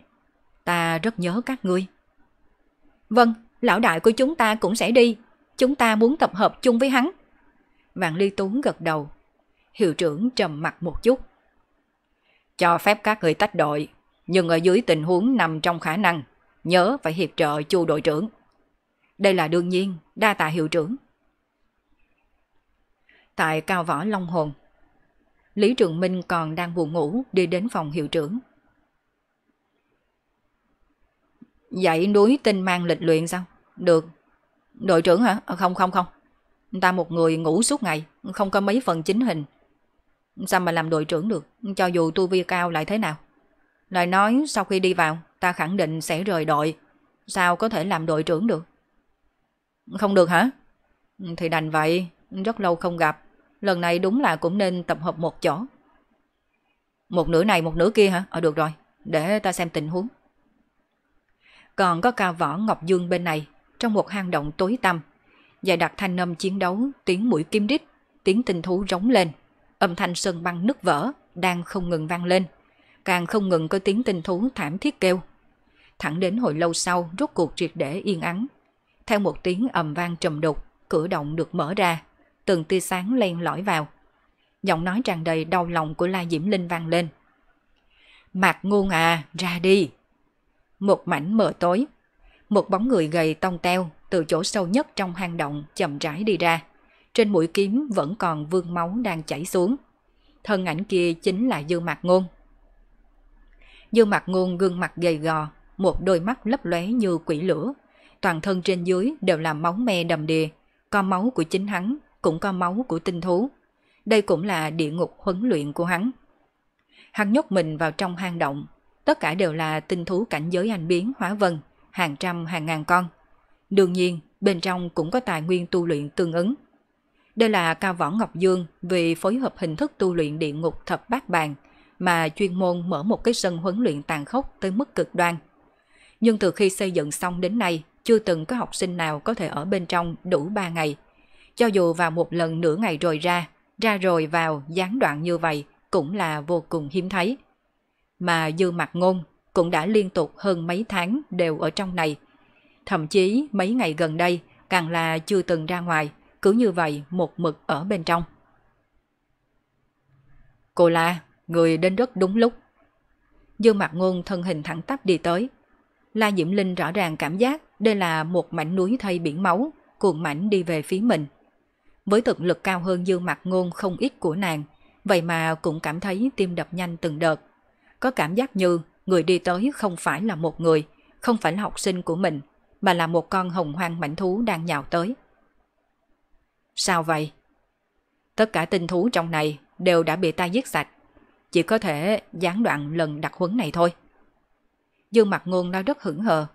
Speaker 1: Ta rất nhớ các ngươi. Vâng, lão đại của chúng ta cũng sẽ đi. Chúng ta muốn tập hợp chung với hắn. Vạn Ly Tuấn gật đầu, Hiệu trưởng trầm mặt một chút. Cho phép các người tách đội, nhưng ở dưới tình huống nằm trong khả năng, nhớ phải hiệp trợ chu đội trưởng. Đây là đương nhiên, đa tạ hiệu trưởng. Tại Cao Võ Long Hồn, Lý Trường Minh còn đang buồn ngủ đi đến phòng hiệu trưởng. Dạy núi tinh mang lịch luyện sao? Được. Đội trưởng hả? Không không không. Ta một người ngủ suốt ngày, không có mấy phần chính hình, Sao mà làm đội trưởng được Cho dù tu vi cao lại thế nào lời nói sau khi đi vào Ta khẳng định sẽ rời đội Sao có thể làm đội trưởng được Không được hả Thì đành vậy Rất lâu không gặp Lần này đúng là cũng nên tập hợp một chỗ Một nửa này một nửa kia hả Ờ được rồi Để ta xem tình huống Còn có ca võ Ngọc Dương bên này Trong một hang động tối tăm Dài đặt thanh âm chiến đấu Tiếng mũi kim đít Tiếng tình thú rống lên âm thanh sơn băng nứt vỡ đang không ngừng vang lên, càng không ngừng có tiếng tinh thú thảm thiết kêu. Thẳng đến hồi lâu sau, rốt cuộc triệt để yên ắng. Theo một tiếng ầm vang trầm đục, cửa động được mở ra, từng tia sáng len lỏi vào. Giọng nói tràn đầy đau lòng của La Diễm Linh vang lên. Mạc ngôn à, ra đi. Một mảnh mờ tối, một bóng người gầy tông teo từ chỗ sâu nhất trong hang động chậm rãi đi ra trên mũi kiếm vẫn còn vương máu đang chảy xuống. Thân ảnh kia chính là Dương Mạc Ngôn. Dương Mạc Ngôn gương mặt gầy gò, một đôi mắt lấp lóe như quỷ lửa, toàn thân trên dưới đều là máu me đầm đìa, có máu của chính hắn, cũng có máu của tinh thú. Đây cũng là địa ngục huấn luyện của hắn. Hắn nhốt mình vào trong hang động, tất cả đều là tinh thú cảnh giới anh biến hóa vân, hàng trăm hàng ngàn con. Đương nhiên, bên trong cũng có tài nguyên tu luyện tương ứng. Đây là Cao Võ Ngọc Dương vì phối hợp hình thức tu luyện địa ngục thập bát bàn mà chuyên môn mở một cái sân huấn luyện tàn khốc tới mức cực đoan. Nhưng từ khi xây dựng xong đến nay, chưa từng có học sinh nào có thể ở bên trong đủ 3 ngày. Cho dù vào một lần nửa ngày rồi ra, ra rồi vào gián đoạn như vậy cũng là vô cùng hiếm thấy. Mà dư mặt ngôn cũng đã liên tục hơn mấy tháng đều ở trong này. Thậm chí mấy ngày gần đây càng là chưa từng ra ngoài – cứ như vậy một mực ở bên trong. Cô La, người đến rất đúng lúc. Dương mặt ngôn thân hình thẳng tắp đi tới. La Diễm Linh rõ ràng cảm giác đây là một mảnh núi thay biển máu, cuộn mảnh đi về phía mình. Với thực lực cao hơn dương mặt ngôn không ít của nàng, vậy mà cũng cảm thấy tim đập nhanh từng đợt. Có cảm giác như người đi tới không phải là một người, không phải là học sinh của mình, mà là một con hồng hoang mảnh thú đang nhào tới. Sao vậy? Tất cả tinh thú trong này đều đã bị ta giết sạch. Chỉ có thể gián đoạn lần đặc huấn này thôi. Dương mặt ngôn nói rất hững hờ.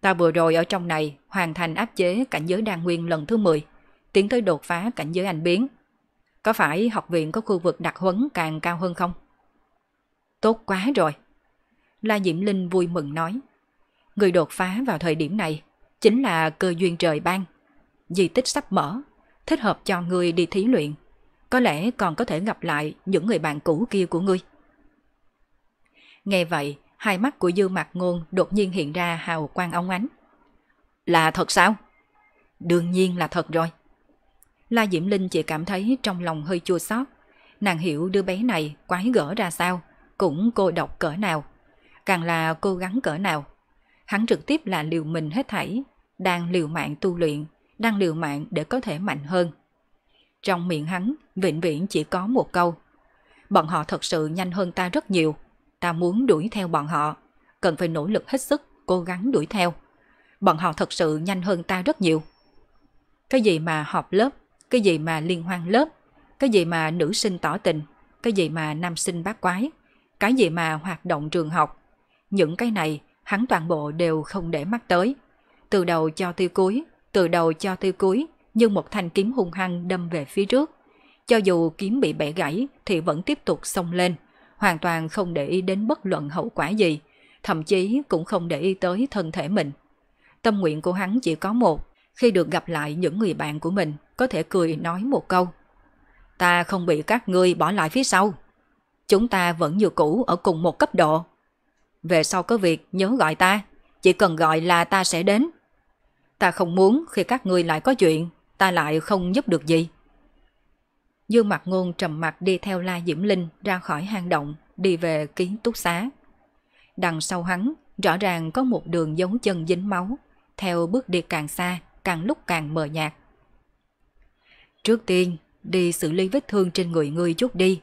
Speaker 1: Ta vừa rồi ở trong này hoàn thành áp chế cảnh giới đan nguyên lần thứ 10, tiến tới đột phá cảnh giới anh biến. Có phải học viện có khu vực đặc huấn càng cao hơn không? Tốt quá rồi. La Diễm Linh vui mừng nói. Người đột phá vào thời điểm này chính là cơ duyên trời ban. Di tích sắp mở, thích hợp cho người đi thí luyện. Có lẽ còn có thể gặp lại những người bạn cũ kia của ngươi. Nghe vậy, hai mắt của Dư Mạc Ngôn đột nhiên hiện ra hào quang óng ánh. Là thật sao? Đương nhiên là thật rồi. La Diễm Linh chỉ cảm thấy trong lòng hơi chua xót. Nàng hiểu đứa bé này quái gở ra sao, cũng cô độc cỡ nào. Càng là cố gắng cỡ nào. Hắn trực tiếp là liều mình hết thảy, đang liều mạng tu luyện đang liều mạng để có thể mạnh hơn. Trong miệng hắn, vĩnh viễn chỉ có một câu. Bọn họ thật sự nhanh hơn ta rất nhiều. Ta muốn đuổi theo bọn họ. Cần phải nỗ lực hết sức, cố gắng đuổi theo. Bọn họ thật sự nhanh hơn ta rất nhiều. Cái gì mà họp lớp, cái gì mà liên hoan lớp, cái gì mà nữ sinh tỏ tình, cái gì mà nam sinh bác quái, cái gì mà hoạt động trường học. Những cái này hắn toàn bộ đều không để mắt tới. Từ đầu cho tới cuối, từ đầu cho tới cuối như một thanh kiếm hung hăng đâm về phía trước. Cho dù kiếm bị bẻ gãy thì vẫn tiếp tục xông lên, hoàn toàn không để ý đến bất luận hậu quả gì, thậm chí cũng không để ý tới thân thể mình. Tâm nguyện của hắn chỉ có một, khi được gặp lại những người bạn của mình có thể cười nói một câu. Ta không bị các ngươi bỏ lại phía sau. Chúng ta vẫn như cũ ở cùng một cấp độ. Về sau có việc nhớ gọi ta, chỉ cần gọi là ta sẽ đến. Ta không muốn khi các ngươi lại có chuyện, ta lại không giúp được gì. Dương mặt ngôn trầm mặt đi theo La Diễm Linh ra khỏi hang động, đi về ký túc xá. Đằng sau hắn, rõ ràng có một đường dấu chân dính máu, theo bước đi càng xa, càng lúc càng mờ nhạt. Trước tiên, đi xử lý vết thương trên người ngươi chút đi.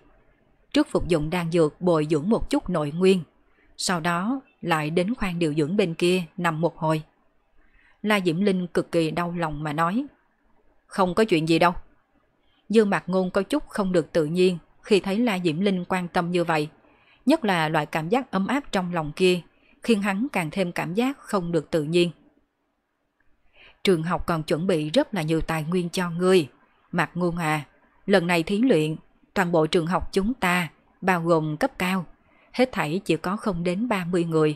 Speaker 1: Trước phục dụng đan dược bồi dưỡng một chút nội nguyên, sau đó lại đến khoan điều dưỡng bên kia nằm một hồi. La Diễm Linh cực kỳ đau lòng mà nói. Không có chuyện gì đâu. Dương Mạc Ngôn có chút không được tự nhiên khi thấy La Diễm Linh quan tâm như vậy. Nhất là loại cảm giác ấm áp trong lòng kia, khiến hắn càng thêm cảm giác không được tự nhiên. Trường học còn chuẩn bị rất là nhiều tài nguyên cho ngươi. Mạc Ngôn à, lần này thí luyện, toàn bộ trường học chúng ta, bao gồm cấp cao, hết thảy chỉ có không đến 30 người.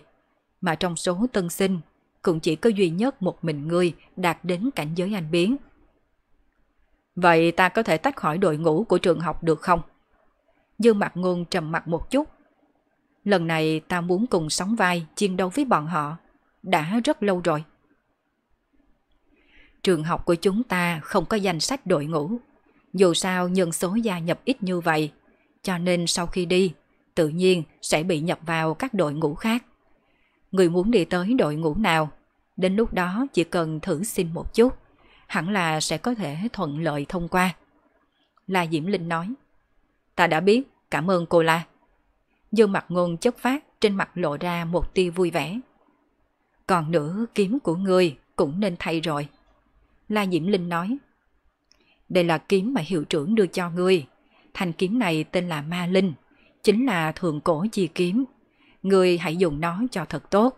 Speaker 1: Mà trong số tân sinh cũng chỉ có duy nhất một mình ngươi đạt đến cảnh giới anh biến. Vậy ta có thể tách khỏi đội ngũ của trường học được không? Dương mặt ngôn trầm mặt một chút. Lần này ta muốn cùng sóng vai chiến đấu với bọn họ. Đã rất lâu rồi. Trường học của chúng ta không có danh sách đội ngũ. Dù sao nhân số gia nhập ít như vậy. Cho nên sau khi đi, tự nhiên sẽ bị nhập vào các đội ngũ khác người muốn đi tới đội ngũ nào. Đến lúc đó chỉ cần thử xin một chút, hẳn là sẽ có thể thuận lợi thông qua. La Diễm Linh nói, ta đã biết, cảm ơn cô La. Dương mặt ngôn chất phát trên mặt lộ ra một tia vui vẻ. Còn nữa kiếm của người cũng nên thay rồi. La Diễm Linh nói, đây là kiếm mà hiệu trưởng đưa cho người thành kiếm này tên là Ma Linh, chính là thường cổ chi kiếm người hãy dùng nó cho thật tốt.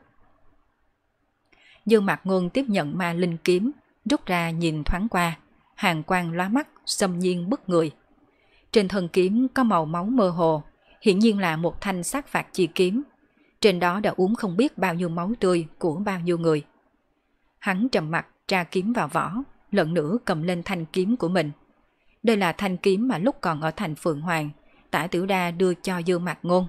Speaker 1: Dương Mạc Ngôn tiếp nhận ma linh kiếm, rút ra nhìn thoáng qua, hàng quang lóa mắt, xâm nhiên bức người. Trên thân kiếm có màu máu mơ hồ, hiển nhiên là một thanh sát phạt chi kiếm. Trên đó đã uống không biết bao nhiêu máu tươi của bao nhiêu người. Hắn trầm mặt tra kiếm vào vỏ, lần nữa cầm lên thanh kiếm của mình. Đây là thanh kiếm mà lúc còn ở thành Phượng Hoàng, tả tiểu đa đưa cho Dương Mạc Ngôn.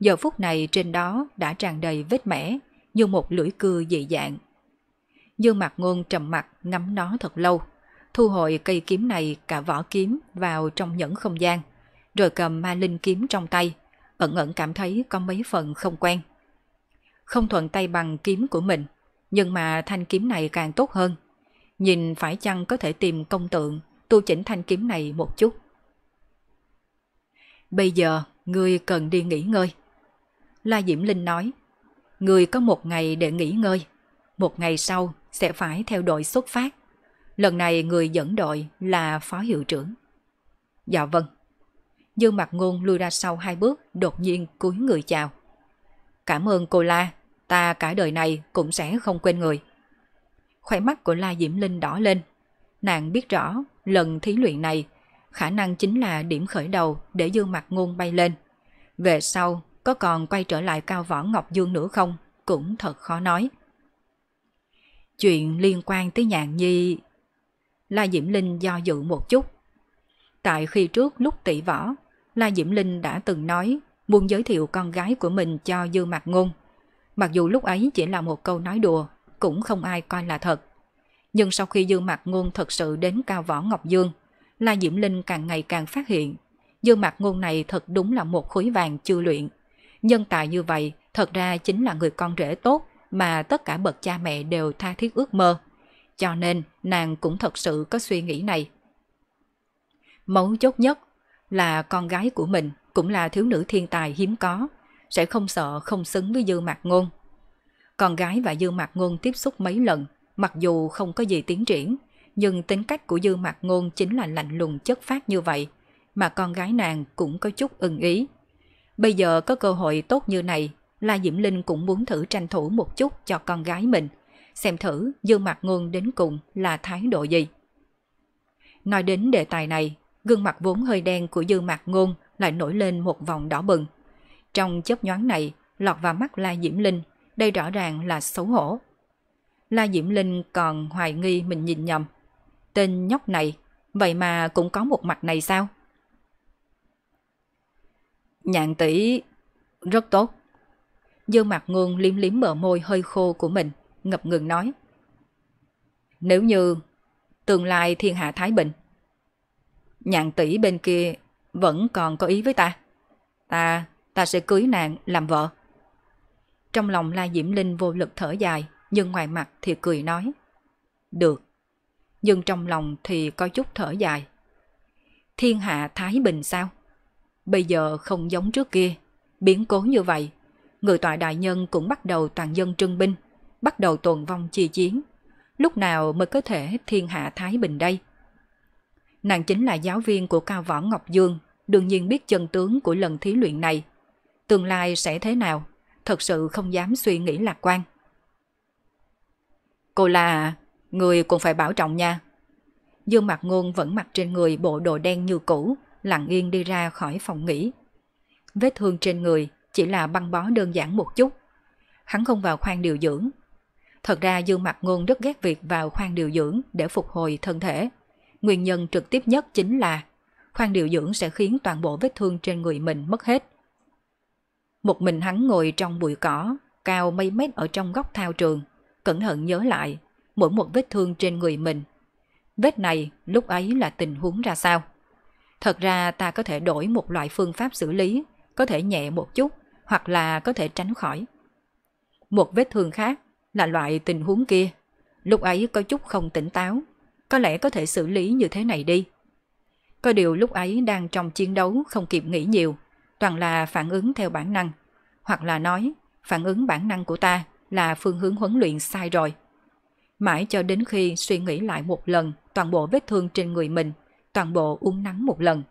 Speaker 1: Giờ phút này trên đó đã tràn đầy vết mẻ, như một lưỡi cưa dị dạng. Dương mặt ngôn trầm mặt ngắm nó thật lâu, thu hồi cây kiếm này cả vỏ kiếm vào trong nhẫn không gian, rồi cầm ma linh kiếm trong tay, ẩn ẩn cảm thấy có mấy phần không quen. Không thuận tay bằng kiếm của mình, nhưng mà thanh kiếm này càng tốt hơn. Nhìn phải chăng có thể tìm công tượng tu chỉnh thanh kiếm này một chút. Bây giờ, ngươi cần đi nghỉ ngơi. La Diễm Linh nói, người có một ngày để nghỉ ngơi, một ngày sau sẽ phải theo đội xuất phát. Lần này người dẫn đội là phó hiệu trưởng. Dạ vâng. Dương mặt ngôn lui ra sau hai bước, đột nhiên cúi người chào. Cảm ơn cô La, ta cả đời này cũng sẽ không quên người. Khỏe mắt của La Diễm Linh đỏ lên. Nàng biết rõ, lần thí luyện này, khả năng chính là điểm khởi đầu để dương mặt ngôn bay lên. Về sau, có còn quay trở lại cao võ Ngọc Dương nữa không cũng thật khó nói. Chuyện liên quan tới nhạn nhi... La Diễm Linh do dự một chút. Tại khi trước lúc tỷ võ, La Diễm Linh đã từng nói muốn giới thiệu con gái của mình cho Dư Mạc Ngôn. Mặc dù lúc ấy chỉ là một câu nói đùa, cũng không ai coi là thật. Nhưng sau khi Dư Mạc Ngôn thật sự đến cao võ Ngọc Dương, La Diễm Linh càng ngày càng phát hiện, Dư Mạc Ngôn này thật đúng là một khối vàng chưa luyện. Nhân tài như vậy thật ra chính là người con rể tốt mà tất cả bậc cha mẹ đều tha thiết ước mơ. Cho nên nàng cũng thật sự có suy nghĩ này. Mấu chốt nhất là con gái của mình cũng là thiếu nữ thiên tài hiếm có, sẽ không sợ không xứng với dư mạc ngôn. Con gái và dư mạc ngôn tiếp xúc mấy lần, mặc dù không có gì tiến triển, nhưng tính cách của dư mạc ngôn chính là lạnh lùng chất phát như vậy, mà con gái nàng cũng có chút ưng ý. Bây giờ có cơ hội tốt như này la Diễm Linh cũng muốn thử tranh thủ một chút cho con gái mình, xem thử Dương Mặt Ngôn đến cùng là thái độ gì. Nói đến đề tài này, gương mặt vốn hơi đen của Dương Mạc Ngôn lại nổi lên một vòng đỏ bừng. Trong chớp nhoáng này, lọt vào mắt La Diễm Linh, đây rõ ràng là xấu hổ. La Diễm Linh còn hoài nghi mình nhìn nhầm. Tên nhóc này, vậy mà cũng có một mặt này sao? Nhạn tỷ rất tốt. Dương mặt ngôn liếm liếm bờ môi hơi khô của mình, ngập ngừng nói. Nếu như tương lai thiên hạ Thái Bình, nhạn tỷ bên kia vẫn còn có ý với ta. Ta, ta sẽ cưới nàng làm vợ. Trong lòng La Diễm Linh vô lực thở dài, nhưng ngoài mặt thì cười nói. Được. Nhưng trong lòng thì có chút thở dài. Thiên hạ Thái Bình sao? Bây giờ không giống trước kia. Biến cố như vậy, người tọa đại nhân cũng bắt đầu toàn dân trưng binh, bắt đầu tuần vong chi chiến. Lúc nào mới có thể thiên hạ Thái Bình đây? Nàng chính là giáo viên của Cao Võ Ngọc Dương, đương nhiên biết chân tướng của lần thí luyện này. Tương lai sẽ thế nào? Thật sự không dám suy nghĩ lạc quan. Cô là... Người cũng phải bảo trọng nha. Dương mặt ngôn vẫn mặc trên người bộ đồ đen như cũ, lặng yên đi ra khỏi phòng nghỉ. Vết thương trên người chỉ là băng bó đơn giản một chút. Hắn không vào khoang điều dưỡng. Thật ra Dương Mặt Ngôn rất ghét việc vào khoang điều dưỡng để phục hồi thân thể. Nguyên nhân trực tiếp nhất chính là khoang điều dưỡng sẽ khiến toàn bộ vết thương trên người mình mất hết. Một mình hắn ngồi trong bụi cỏ, cao mấy mét ở trong góc thao trường, cẩn thận nhớ lại mỗi một vết thương trên người mình. Vết này lúc ấy là tình huống ra sao? Thật ra ta có thể đổi một loại phương pháp xử lý, có thể nhẹ một chút, hoặc là có thể tránh khỏi. Một vết thương khác là loại tình huống kia. Lúc ấy có chút không tỉnh táo, có lẽ có thể xử lý như thế này đi. Có điều lúc ấy đang trong chiến đấu không kịp nghĩ nhiều, toàn là phản ứng theo bản năng. Hoặc là nói, phản ứng bản năng của ta là phương hướng huấn luyện sai rồi. Mãi cho đến khi suy nghĩ lại một lần toàn bộ vết thương trên người mình toàn bộ uống nắng một lần.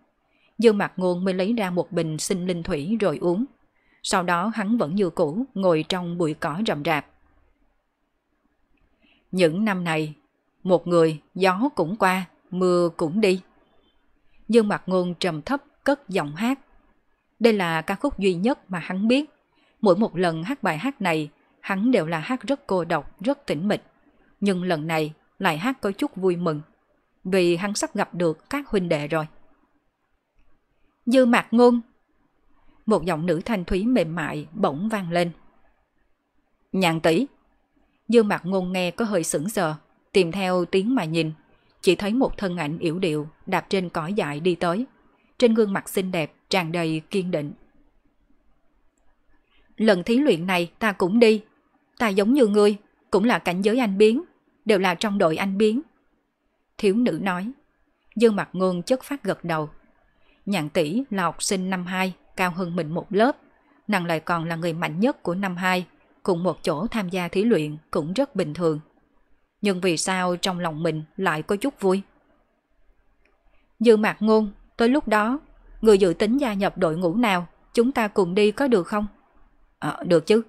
Speaker 1: Dương Mạc ngôn mới lấy ra một bình sinh linh thủy rồi uống. Sau đó hắn vẫn như cũ ngồi trong bụi cỏ rậm rạp. Những năm này, một người gió cũng qua, mưa cũng đi. Dương Mạc ngôn trầm thấp cất giọng hát. Đây là ca khúc duy nhất mà hắn biết. Mỗi một lần hát bài hát này, hắn đều là hát rất cô độc, rất tĩnh mịch. Nhưng lần này lại hát có chút vui mừng, vì hắn sắp gặp được các huynh đệ rồi. Dư mạc ngôn! Một giọng nữ thanh thúy mềm mại bỗng vang lên. Nhàn tỷ! Dư mạc ngôn nghe có hơi sững sờ, tìm theo tiếng mà nhìn. Chỉ thấy một thân ảnh yểu điệu đạp trên cỏ dại đi tới. Trên gương mặt xinh đẹp tràn đầy kiên định. Lần thí luyện này ta cũng đi. Ta giống như ngươi, cũng là cảnh giới anh biến, đều là trong đội anh biến, thiếu nữ nói. Dương mặt ngôn chất phát gật đầu. Nhạn tỷ là học sinh năm 2, cao hơn mình một lớp. Nàng lại còn là người mạnh nhất của năm 2, cùng một chỗ tham gia thí luyện cũng rất bình thường. Nhưng vì sao trong lòng mình lại có chút vui? dương mặt ngôn, tới lúc đó, người dự tính gia nhập đội ngũ nào, chúng ta cùng đi có được không? À, được chứ.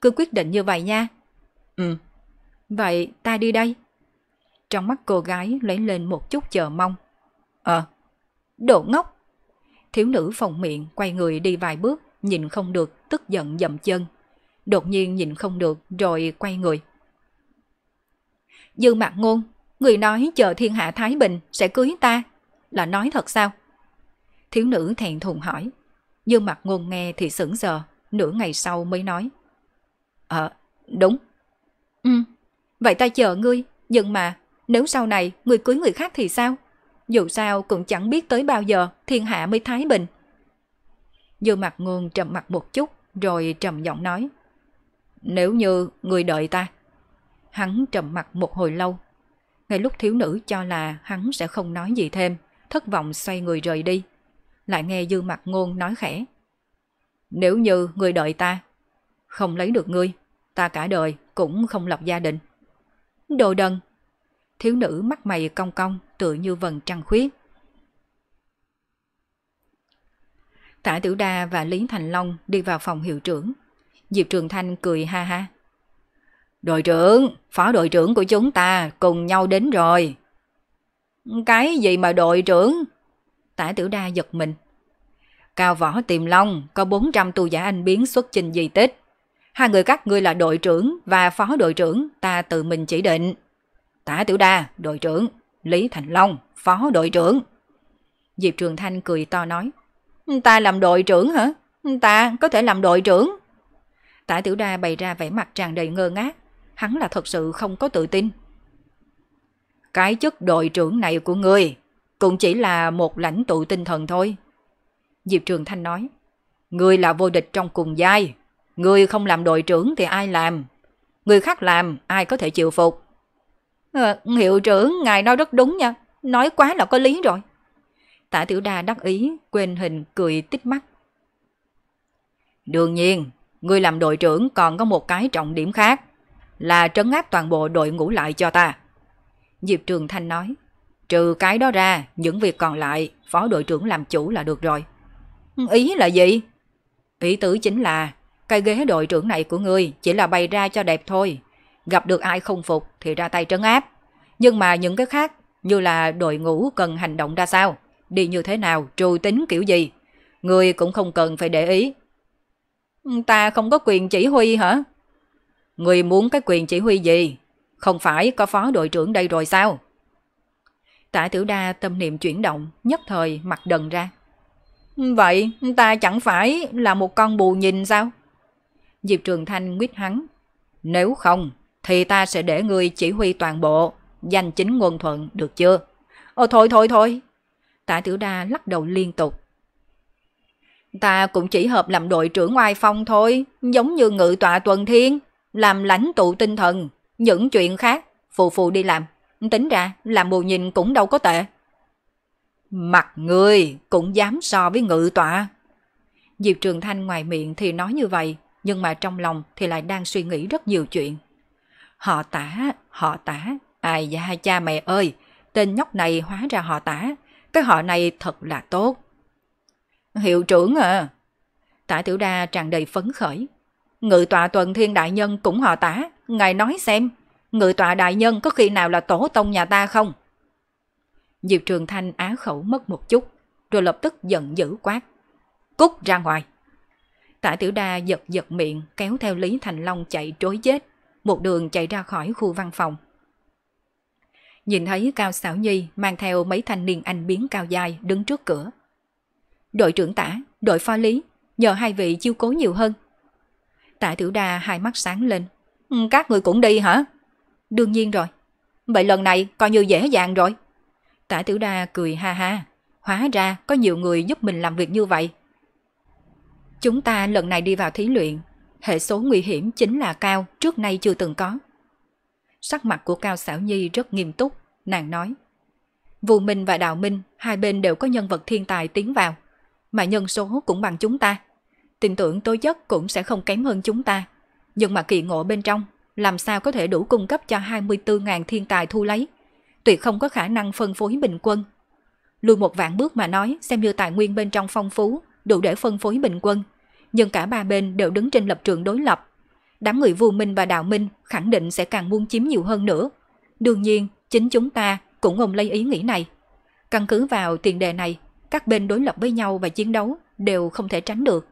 Speaker 1: Cứ quyết định như vậy nha. Ừ. Vậy ta đi đây. Trong mắt cô gái lấy lên một chút chờ mong. Ờ, à, đồ ngốc! Thiếu nữ phòng miệng quay người đi vài bước, nhìn không được, tức giận dậm chân. Đột nhiên nhìn không được rồi quay người. dương mặt ngôn, người nói chờ thiên hạ Thái Bình sẽ cưới ta. Là nói thật sao? Thiếu nữ thẹn thùng hỏi. dương mặt ngôn nghe thì sững sờ, nửa ngày sau mới nói. Ờ, đúng. Ừ, vậy ta chờ ngươi, nhưng mà nếu sau này người cưới người khác thì sao? Dù sao cũng chẳng biết tới bao giờ thiên hạ mới thái bình. Dư mặt ngôn trầm mặt một chút rồi trầm giọng nói. Nếu như người đợi ta. Hắn trầm mặt một hồi lâu. Ngay lúc thiếu nữ cho là hắn sẽ không nói gì thêm, thất vọng xoay người rời đi. Lại nghe dư mặt ngôn nói khẽ. Nếu như người đợi ta, không lấy được ngươi, ta cả đời cũng không lập gia đình. Đồ đần, thiếu nữ mắt mày cong cong tựa như vần trăng khuyết. Tả Tiểu Đa và Lý Thành Long đi vào phòng hiệu trưởng. Diệp Trường Thanh cười ha ha. Đội trưởng, phó đội trưởng của chúng ta cùng nhau đến rồi. Cái gì mà đội trưởng? Tả Tiểu Đa giật mình. Cao Võ tìm Long có 400 tu giả anh biến xuất trình di tích. Hai người các ngươi là đội trưởng và phó đội trưởng ta tự mình chỉ định. Tả Tiểu Đa, đội trưởng, Lý Thành Long, phó đội trưởng. Diệp Trường Thanh cười to nói, ta làm đội trưởng hả? Ta có thể làm đội trưởng. Tả Tiểu Đa bày ra vẻ mặt tràn đầy ngơ ngác, hắn là thật sự không có tự tin. Cái chức đội trưởng này của ngươi cũng chỉ là một lãnh tụ tinh thần thôi. Diệp Trường Thanh nói, ngươi là vô địch trong cùng giai, ngươi không làm đội trưởng thì ai làm? Người khác làm ai có thể chịu phục? À, hiệu trưởng ngài nói rất đúng nha, nói quá là có lý rồi. Tạ Tiểu đà đắc ý, quên hình cười tít mắt. Đương nhiên, ngươi làm đội trưởng còn có một cái trọng điểm khác, là trấn áp toàn bộ đội ngũ lại cho ta. Diệp Trường Thanh nói, trừ cái đó ra, những việc còn lại, phó đội trưởng làm chủ là được rồi. Ý là gì? Ý tứ chính là, cái ghế đội trưởng này của ngươi chỉ là bày ra cho đẹp thôi, gặp được ai không phục thì ra tay trấn áp. Nhưng mà những cái khác như là đội ngũ cần hành động ra sao, đi như thế nào, trù tính kiểu gì, người cũng không cần phải để ý. Ta không có quyền chỉ huy hả? Người muốn cái quyền chỉ huy gì? Không phải có phó đội trưởng đây rồi sao? tả Tiểu Đa tâm niệm chuyển động, nhất thời mặt đần ra. Vậy ta chẳng phải là một con bù nhìn sao? Diệp Trường Thanh nguyết hắn. Nếu không, thì ta sẽ để người chỉ huy toàn bộ, danh chính ngôn thuận được chưa? Ồ ờ, thôi thôi thôi. Tả Tiểu Đa lắc đầu liên tục. Ta cũng chỉ hợp làm đội trưởng ngoài phong thôi, giống như ngự tọa tuần thiên, làm lãnh tụ tinh thần, những chuyện khác, phụ phụ đi làm, tính ra làm bù nhìn cũng đâu có tệ. Mặt người cũng dám so với ngự tọa. Diệp Trường Thanh ngoài miệng thì nói như vậy, nhưng mà trong lòng thì lại đang suy nghĩ rất nhiều chuyện. Họ tả, họ tả, ai da cha mày ơi, tên nhóc này hóa ra họ tả, cái họ này thật là tốt. Hiệu trưởng à, tả tiểu đa tràn đầy phấn khởi. Ngự tọa tuần thiên đại nhân cũng họ tả, ngài nói xem, ngự tọa đại nhân có khi nào là tổ tông nhà ta không? Diệp Trường Thanh á khẩu mất một chút, rồi lập tức giận dữ quát. Cút ra ngoài. Tả Tiểu Đa giật giật miệng kéo theo Lý Thành Long chạy trối chết một đường chạy ra khỏi khu văn phòng. Nhìn thấy Cao sảo Nhi mang theo mấy thanh niên anh biến cao dài đứng trước cửa. Đội trưởng tả, đội phó lý, nhờ hai vị chiêu cố nhiều hơn. Tả Tiểu Đa hai mắt sáng lên. Ừ, các người cũng đi hả? Đương nhiên rồi. Vậy lần này coi như dễ dàng rồi. Tả Tiểu Đa cười ha ha. Hóa ra có nhiều người giúp mình làm việc như vậy. Chúng ta lần này đi vào thí luyện hệ số nguy hiểm chính là cao trước nay chưa từng có. Sắc mặt của Cao Xảo Nhi rất nghiêm túc, nàng nói. Vũ Minh và Đào Minh, hai bên đều có nhân vật thiên tài tiến vào, mà nhân số cũng bằng chúng ta. tình tưởng tối giấc cũng sẽ không kém hơn chúng ta, nhưng mà kỳ ngộ bên trong, làm sao có thể đủ cung cấp cho 24.000 thiên tài thu lấy, tuyệt không có khả năng phân phối bình quân. Lùi một vạn bước mà nói xem như tài nguyên bên trong phong phú, đủ để phân phối bình quân, nhưng cả ba bên đều đứng trên lập trường đối lập. Đám người vô minh và đạo minh khẳng định sẽ càng muốn chiếm nhiều hơn nữa. Đương nhiên, chính chúng ta cũng ôm lấy ý nghĩ này. Căn cứ vào tiền đề này, các bên đối lập với nhau và chiến đấu đều không thể tránh được.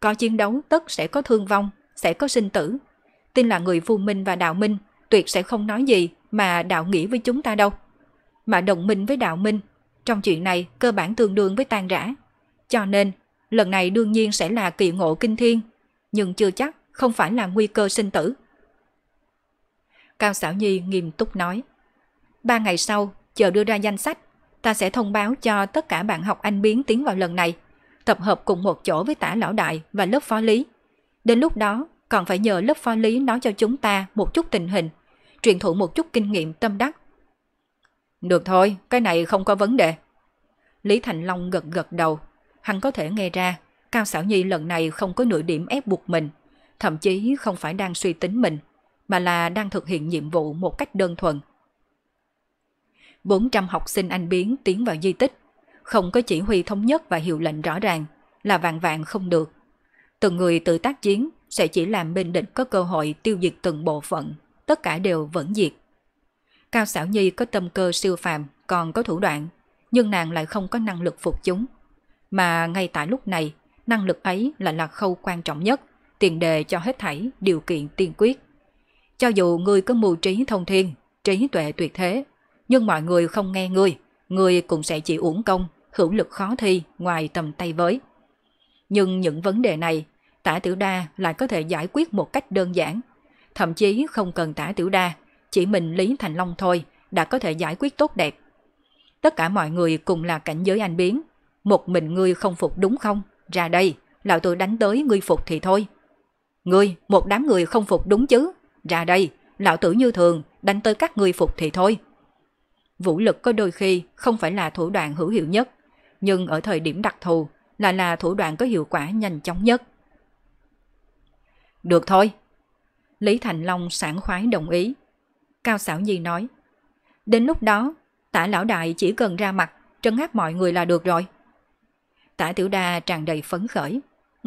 Speaker 1: Có chiến đấu tất sẽ có thương vong, sẽ có sinh tử. Tin là người vô minh và đạo minh tuyệt sẽ không nói gì mà đạo nghĩa với chúng ta đâu. Mà đồng minh với đạo minh, trong chuyện này cơ bản tương đương với tan rã. Cho nên, lần này đương nhiên sẽ là kỳ ngộ kinh thiên, nhưng chưa chắc không phải là nguy cơ sinh tử. Cao Sảo Nhi nghiêm túc nói. Ba ngày sau, chờ đưa ra danh sách, ta sẽ thông báo cho tất cả bạn học anh biến tiến vào lần này, tập hợp cùng một chỗ với tả lão đại và lớp phó lý. Đến lúc đó, còn phải nhờ lớp phó lý nói cho chúng ta một chút tình hình, truyền thụ một chút kinh nghiệm tâm đắc. Được thôi, cái này không có vấn đề. Lý Thành Long gật gật đầu, Hắn có thể nghe ra, Cao Sảo Nhi lần này không có nửa điểm ép buộc mình, thậm chí không phải đang suy tính mình, mà là đang thực hiện nhiệm vụ một cách đơn thuần. 400 học sinh anh biến tiến vào di tích, không có chỉ huy thống nhất và hiệu lệnh rõ ràng, là vạn vạn không được. Từng người tự tác chiến sẽ chỉ làm bên địch có cơ hội tiêu diệt từng bộ phận, tất cả đều vẫn diệt. Cao Sảo Nhi có tâm cơ siêu phàm, còn có thủ đoạn, nhưng nàng lại không có năng lực phục chúng. Mà ngay tại lúc này, năng lực ấy lại là khâu quan trọng nhất, tiền đề cho hết thảy điều kiện tiên quyết. Cho dù ngươi có mưu trí thông thiên, trí tuệ tuyệt thế, nhưng mọi người không nghe ngươi, ngươi cũng sẽ chỉ uổng công, hữu lực khó thi ngoài tầm tay với. Nhưng những vấn đề này, tả tiểu đa lại có thể giải quyết một cách đơn giản. Thậm chí không cần tả tiểu đa, chỉ mình Lý Thành Long thôi đã có thể giải quyết tốt đẹp. Tất cả mọi người cùng là cảnh giới anh biến, một mình ngươi không phục đúng không? Ra đây, lão tử đánh tới ngươi phục thì thôi. Ngươi, một đám người không phục đúng chứ? Ra đây, lão tử như thường, đánh tới các ngươi phục thì thôi. Vũ lực có đôi khi không phải là thủ đoạn hữu hiệu nhất, nhưng ở thời điểm đặc thù là là thủ đoạn có hiệu quả nhanh chóng nhất. Được thôi. Lý Thành Long sảng khoái đồng ý. Cao Sảo Nhi nói. Đến lúc đó, tả lão đại chỉ cần ra mặt, trấn áp mọi người là được rồi. Tả Tiểu Đa tràn đầy phấn khởi.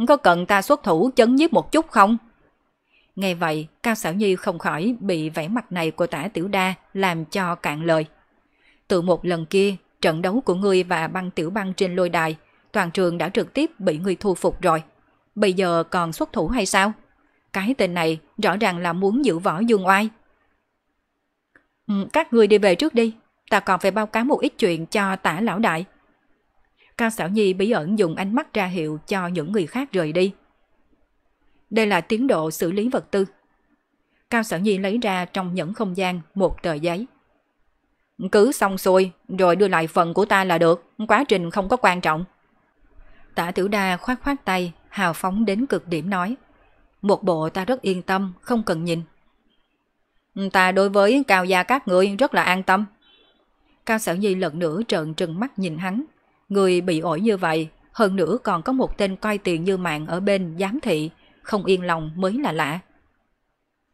Speaker 1: Có cần ta xuất thủ chấn nhiếp một chút không? Nghe vậy, Cao Sảo Nhi không khỏi bị vẻ mặt này của Tả Tiểu Đa làm cho cạn lời. Từ một lần kia, trận đấu của ngươi và băng tiểu băng trên lôi đài, toàn trường đã trực tiếp bị ngươi thu phục rồi. Bây giờ còn xuất thủ hay sao? Cái tên này rõ ràng là muốn giữ võ dương oai. Ừ, các người đi về trước đi, ta còn phải báo cáo một ít chuyện cho tả lão đại. Cao Sảo Nhi bí ẩn dùng ánh mắt ra hiệu cho những người khác rời đi. Đây là tiến độ xử lý vật tư. Cao Sảo Nhi lấy ra trong những không gian một tờ giấy. Cứ xong xuôi, rồi đưa lại phần của ta là được, quá trình không có quan trọng. Tả Tiểu Đa khoát khoát tay, hào phóng đến cực điểm nói. Một bộ ta rất yên tâm, không cần nhìn. Ta đối với cao gia các người rất là an tâm. Cao Sở Nhi lần nữa trợn trừng mắt nhìn hắn, Người bị ổi như vậy, hơn nữa còn có một tên coi tiền như mạng ở bên giám thị, không yên lòng mới là lạ.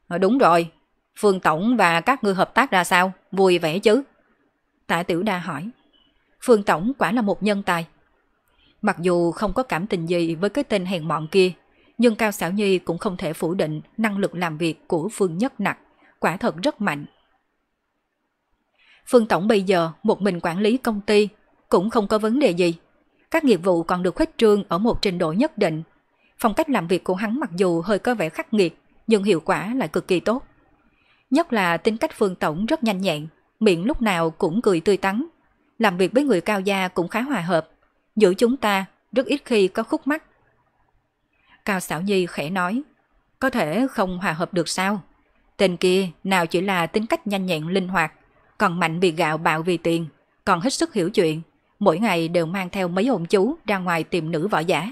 Speaker 1: À, đúng rồi, Phương Tổng và các ngươi hợp tác ra sao? Vui vẻ chứ? Tạ Tiểu Đa hỏi. Phương Tổng quả là một nhân tài. Mặc dù không có cảm tình gì với cái tên hèn mọn kia, nhưng Cao Sảo Nhi cũng không thể phủ định năng lực làm việc của Phương Nhất Nặc, quả thật rất mạnh. Phương Tổng bây giờ một mình quản lý công ty cũng không có vấn đề gì. Các nghiệp vụ còn được khuếch trương ở một trình độ nhất định. Phong cách làm việc của hắn mặc dù hơi có vẻ khắc nghiệt, nhưng hiệu quả lại cực kỳ tốt. Nhất là tính cách Phương Tổng rất nhanh nhẹn, miệng lúc nào cũng cười tươi tắn. Làm việc với người cao gia cũng khá hòa hợp. Giữa chúng ta rất ít khi có khúc mắc. Cao Sảo Nhi khẽ nói, có thể không hòa hợp được sao? Tên kia nào chỉ là tính cách nhanh nhẹn linh hoạt, còn mạnh vì gạo bạo vì tiền, còn hết sức hiểu chuyện, mỗi ngày đều mang theo mấy hồn chú ra ngoài tìm nữ võ giả.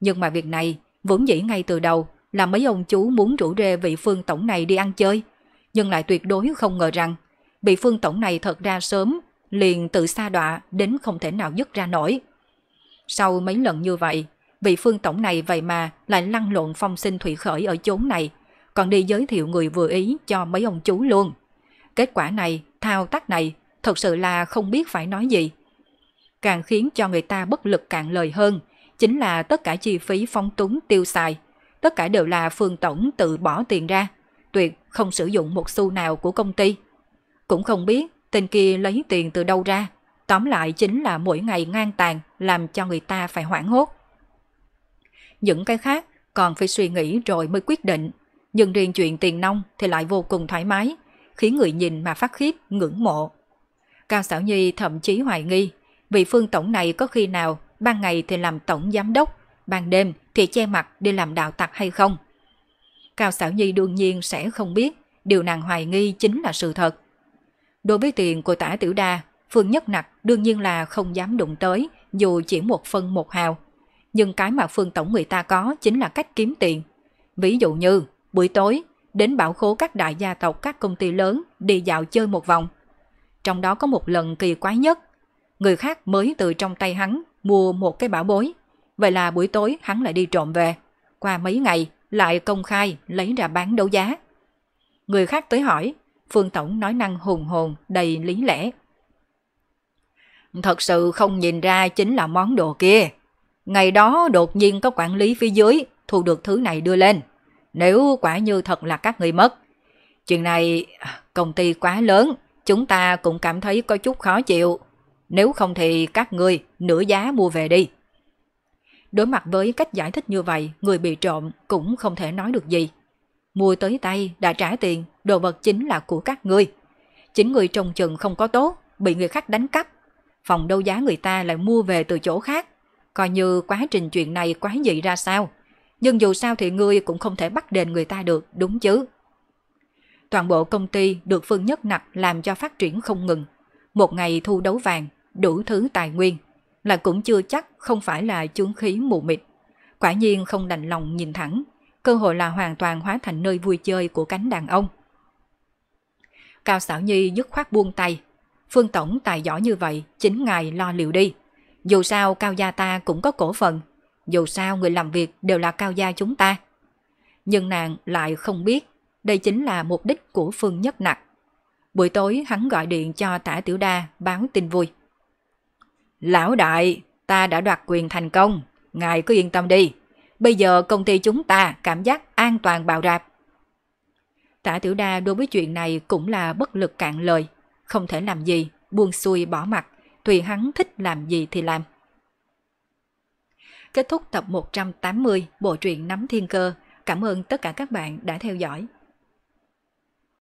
Speaker 1: Nhưng mà việc này, vốn dĩ ngay từ đầu là mấy ông chú muốn rủ rê vị phương tổng này đi ăn chơi, nhưng lại tuyệt đối không ngờ rằng vị phương tổng này thật ra sớm liền tự xa đọa đến không thể nào dứt ra nổi. Sau mấy lần như vậy, vị phương tổng này vậy mà lại lăn lộn phong sinh thủy khởi ở chốn này, còn đi giới thiệu người vừa ý cho mấy ông chú luôn. Kết quả này, thao tác này, thật sự là không biết phải nói gì càng khiến cho người ta bất lực cạn lời hơn, chính là tất cả chi phí phóng túng tiêu xài. Tất cả đều là Phương Tổng tự bỏ tiền ra, tuyệt không sử dụng một xu nào của công ty. Cũng không biết tên kia lấy tiền từ đâu ra, tóm lại chính là mỗi ngày ngang tàn làm cho người ta phải hoảng hốt. Những cái khác còn phải suy nghĩ rồi mới quyết định, nhưng riêng chuyện tiền nông thì lại vô cùng thoải mái, khiến người nhìn mà phát khiếp, ngưỡng mộ. Cao Sảo Nhi thậm chí hoài nghi vị phương tổng này có khi nào ban ngày thì làm tổng giám đốc, ban đêm thì che mặt đi làm đạo tặc hay không? Cao Sảo Nhi đương nhiên sẽ không biết, điều nàng hoài nghi chính là sự thật. Đối với tiền của tả tiểu đa, Phương Nhất Nặc đương nhiên là không dám đụng tới, dù chỉ một phân một hào. Nhưng cái mà Phương Tổng người ta có chính là cách kiếm tiền. Ví dụ như, buổi tối, đến bảo khố các đại gia tộc các công ty lớn đi dạo chơi một vòng. Trong đó có một lần kỳ quái nhất người khác mới từ trong tay hắn mua một cái bảo bối. Vậy là buổi tối hắn lại đi trộm về. Qua mấy ngày, lại công khai lấy ra bán đấu giá. Người khác tới hỏi, Phương Tổng nói năng hùng hồn, đầy lý lẽ. Thật sự không nhìn ra chính là món đồ kia. Ngày đó đột nhiên có quản lý phía dưới thu được thứ này đưa lên. Nếu quả như thật là các người mất. Chuyện này à, công ty quá lớn, chúng ta cũng cảm thấy có chút khó chịu nếu không thì các ngươi nửa giá mua về đi. Đối mặt với cách giải thích như vậy, người bị trộm cũng không thể nói được gì. Mua tới tay, đã trả tiền, đồ vật chính là của các ngươi. Chính người trồng chừng không có tốt, bị người khác đánh cắp. Phòng đấu giá người ta lại mua về từ chỗ khác. Coi như quá trình chuyện này quá dị ra sao. Nhưng dù sao thì ngươi cũng không thể bắt đền người ta được, đúng chứ? Toàn bộ công ty được Phương Nhất Nặc làm cho phát triển không ngừng. Một ngày thu đấu vàng, đủ thứ tài nguyên, là cũng chưa chắc không phải là chướng khí mù mịt. Quả nhiên không đành lòng nhìn thẳng, cơ hội là hoàn toàn hóa thành nơi vui chơi của cánh đàn ông. Cao Sảo Nhi dứt khoát buông tay. Phương Tổng tài giỏi như vậy, chính ngài lo liệu đi. Dù sao Cao Gia ta cũng có cổ phần, dù sao người làm việc đều là Cao Gia chúng ta. Nhưng nàng lại không biết, đây chính là mục đích của Phương Nhất Nặc. Buổi tối hắn gọi điện cho tả tiểu đa báo tin vui. Lão đại, ta đã đoạt quyền thành công, ngài cứ yên tâm đi. Bây giờ công ty chúng ta cảm giác an toàn bào rạp. Tả Tiểu Đa đối với chuyện này cũng là bất lực cạn lời, không thể làm gì, buông xuôi bỏ mặt, tùy hắn thích làm gì thì làm. Kết thúc tập 180 bộ truyện Nắm Thiên Cơ. Cảm ơn tất cả các bạn đã theo dõi.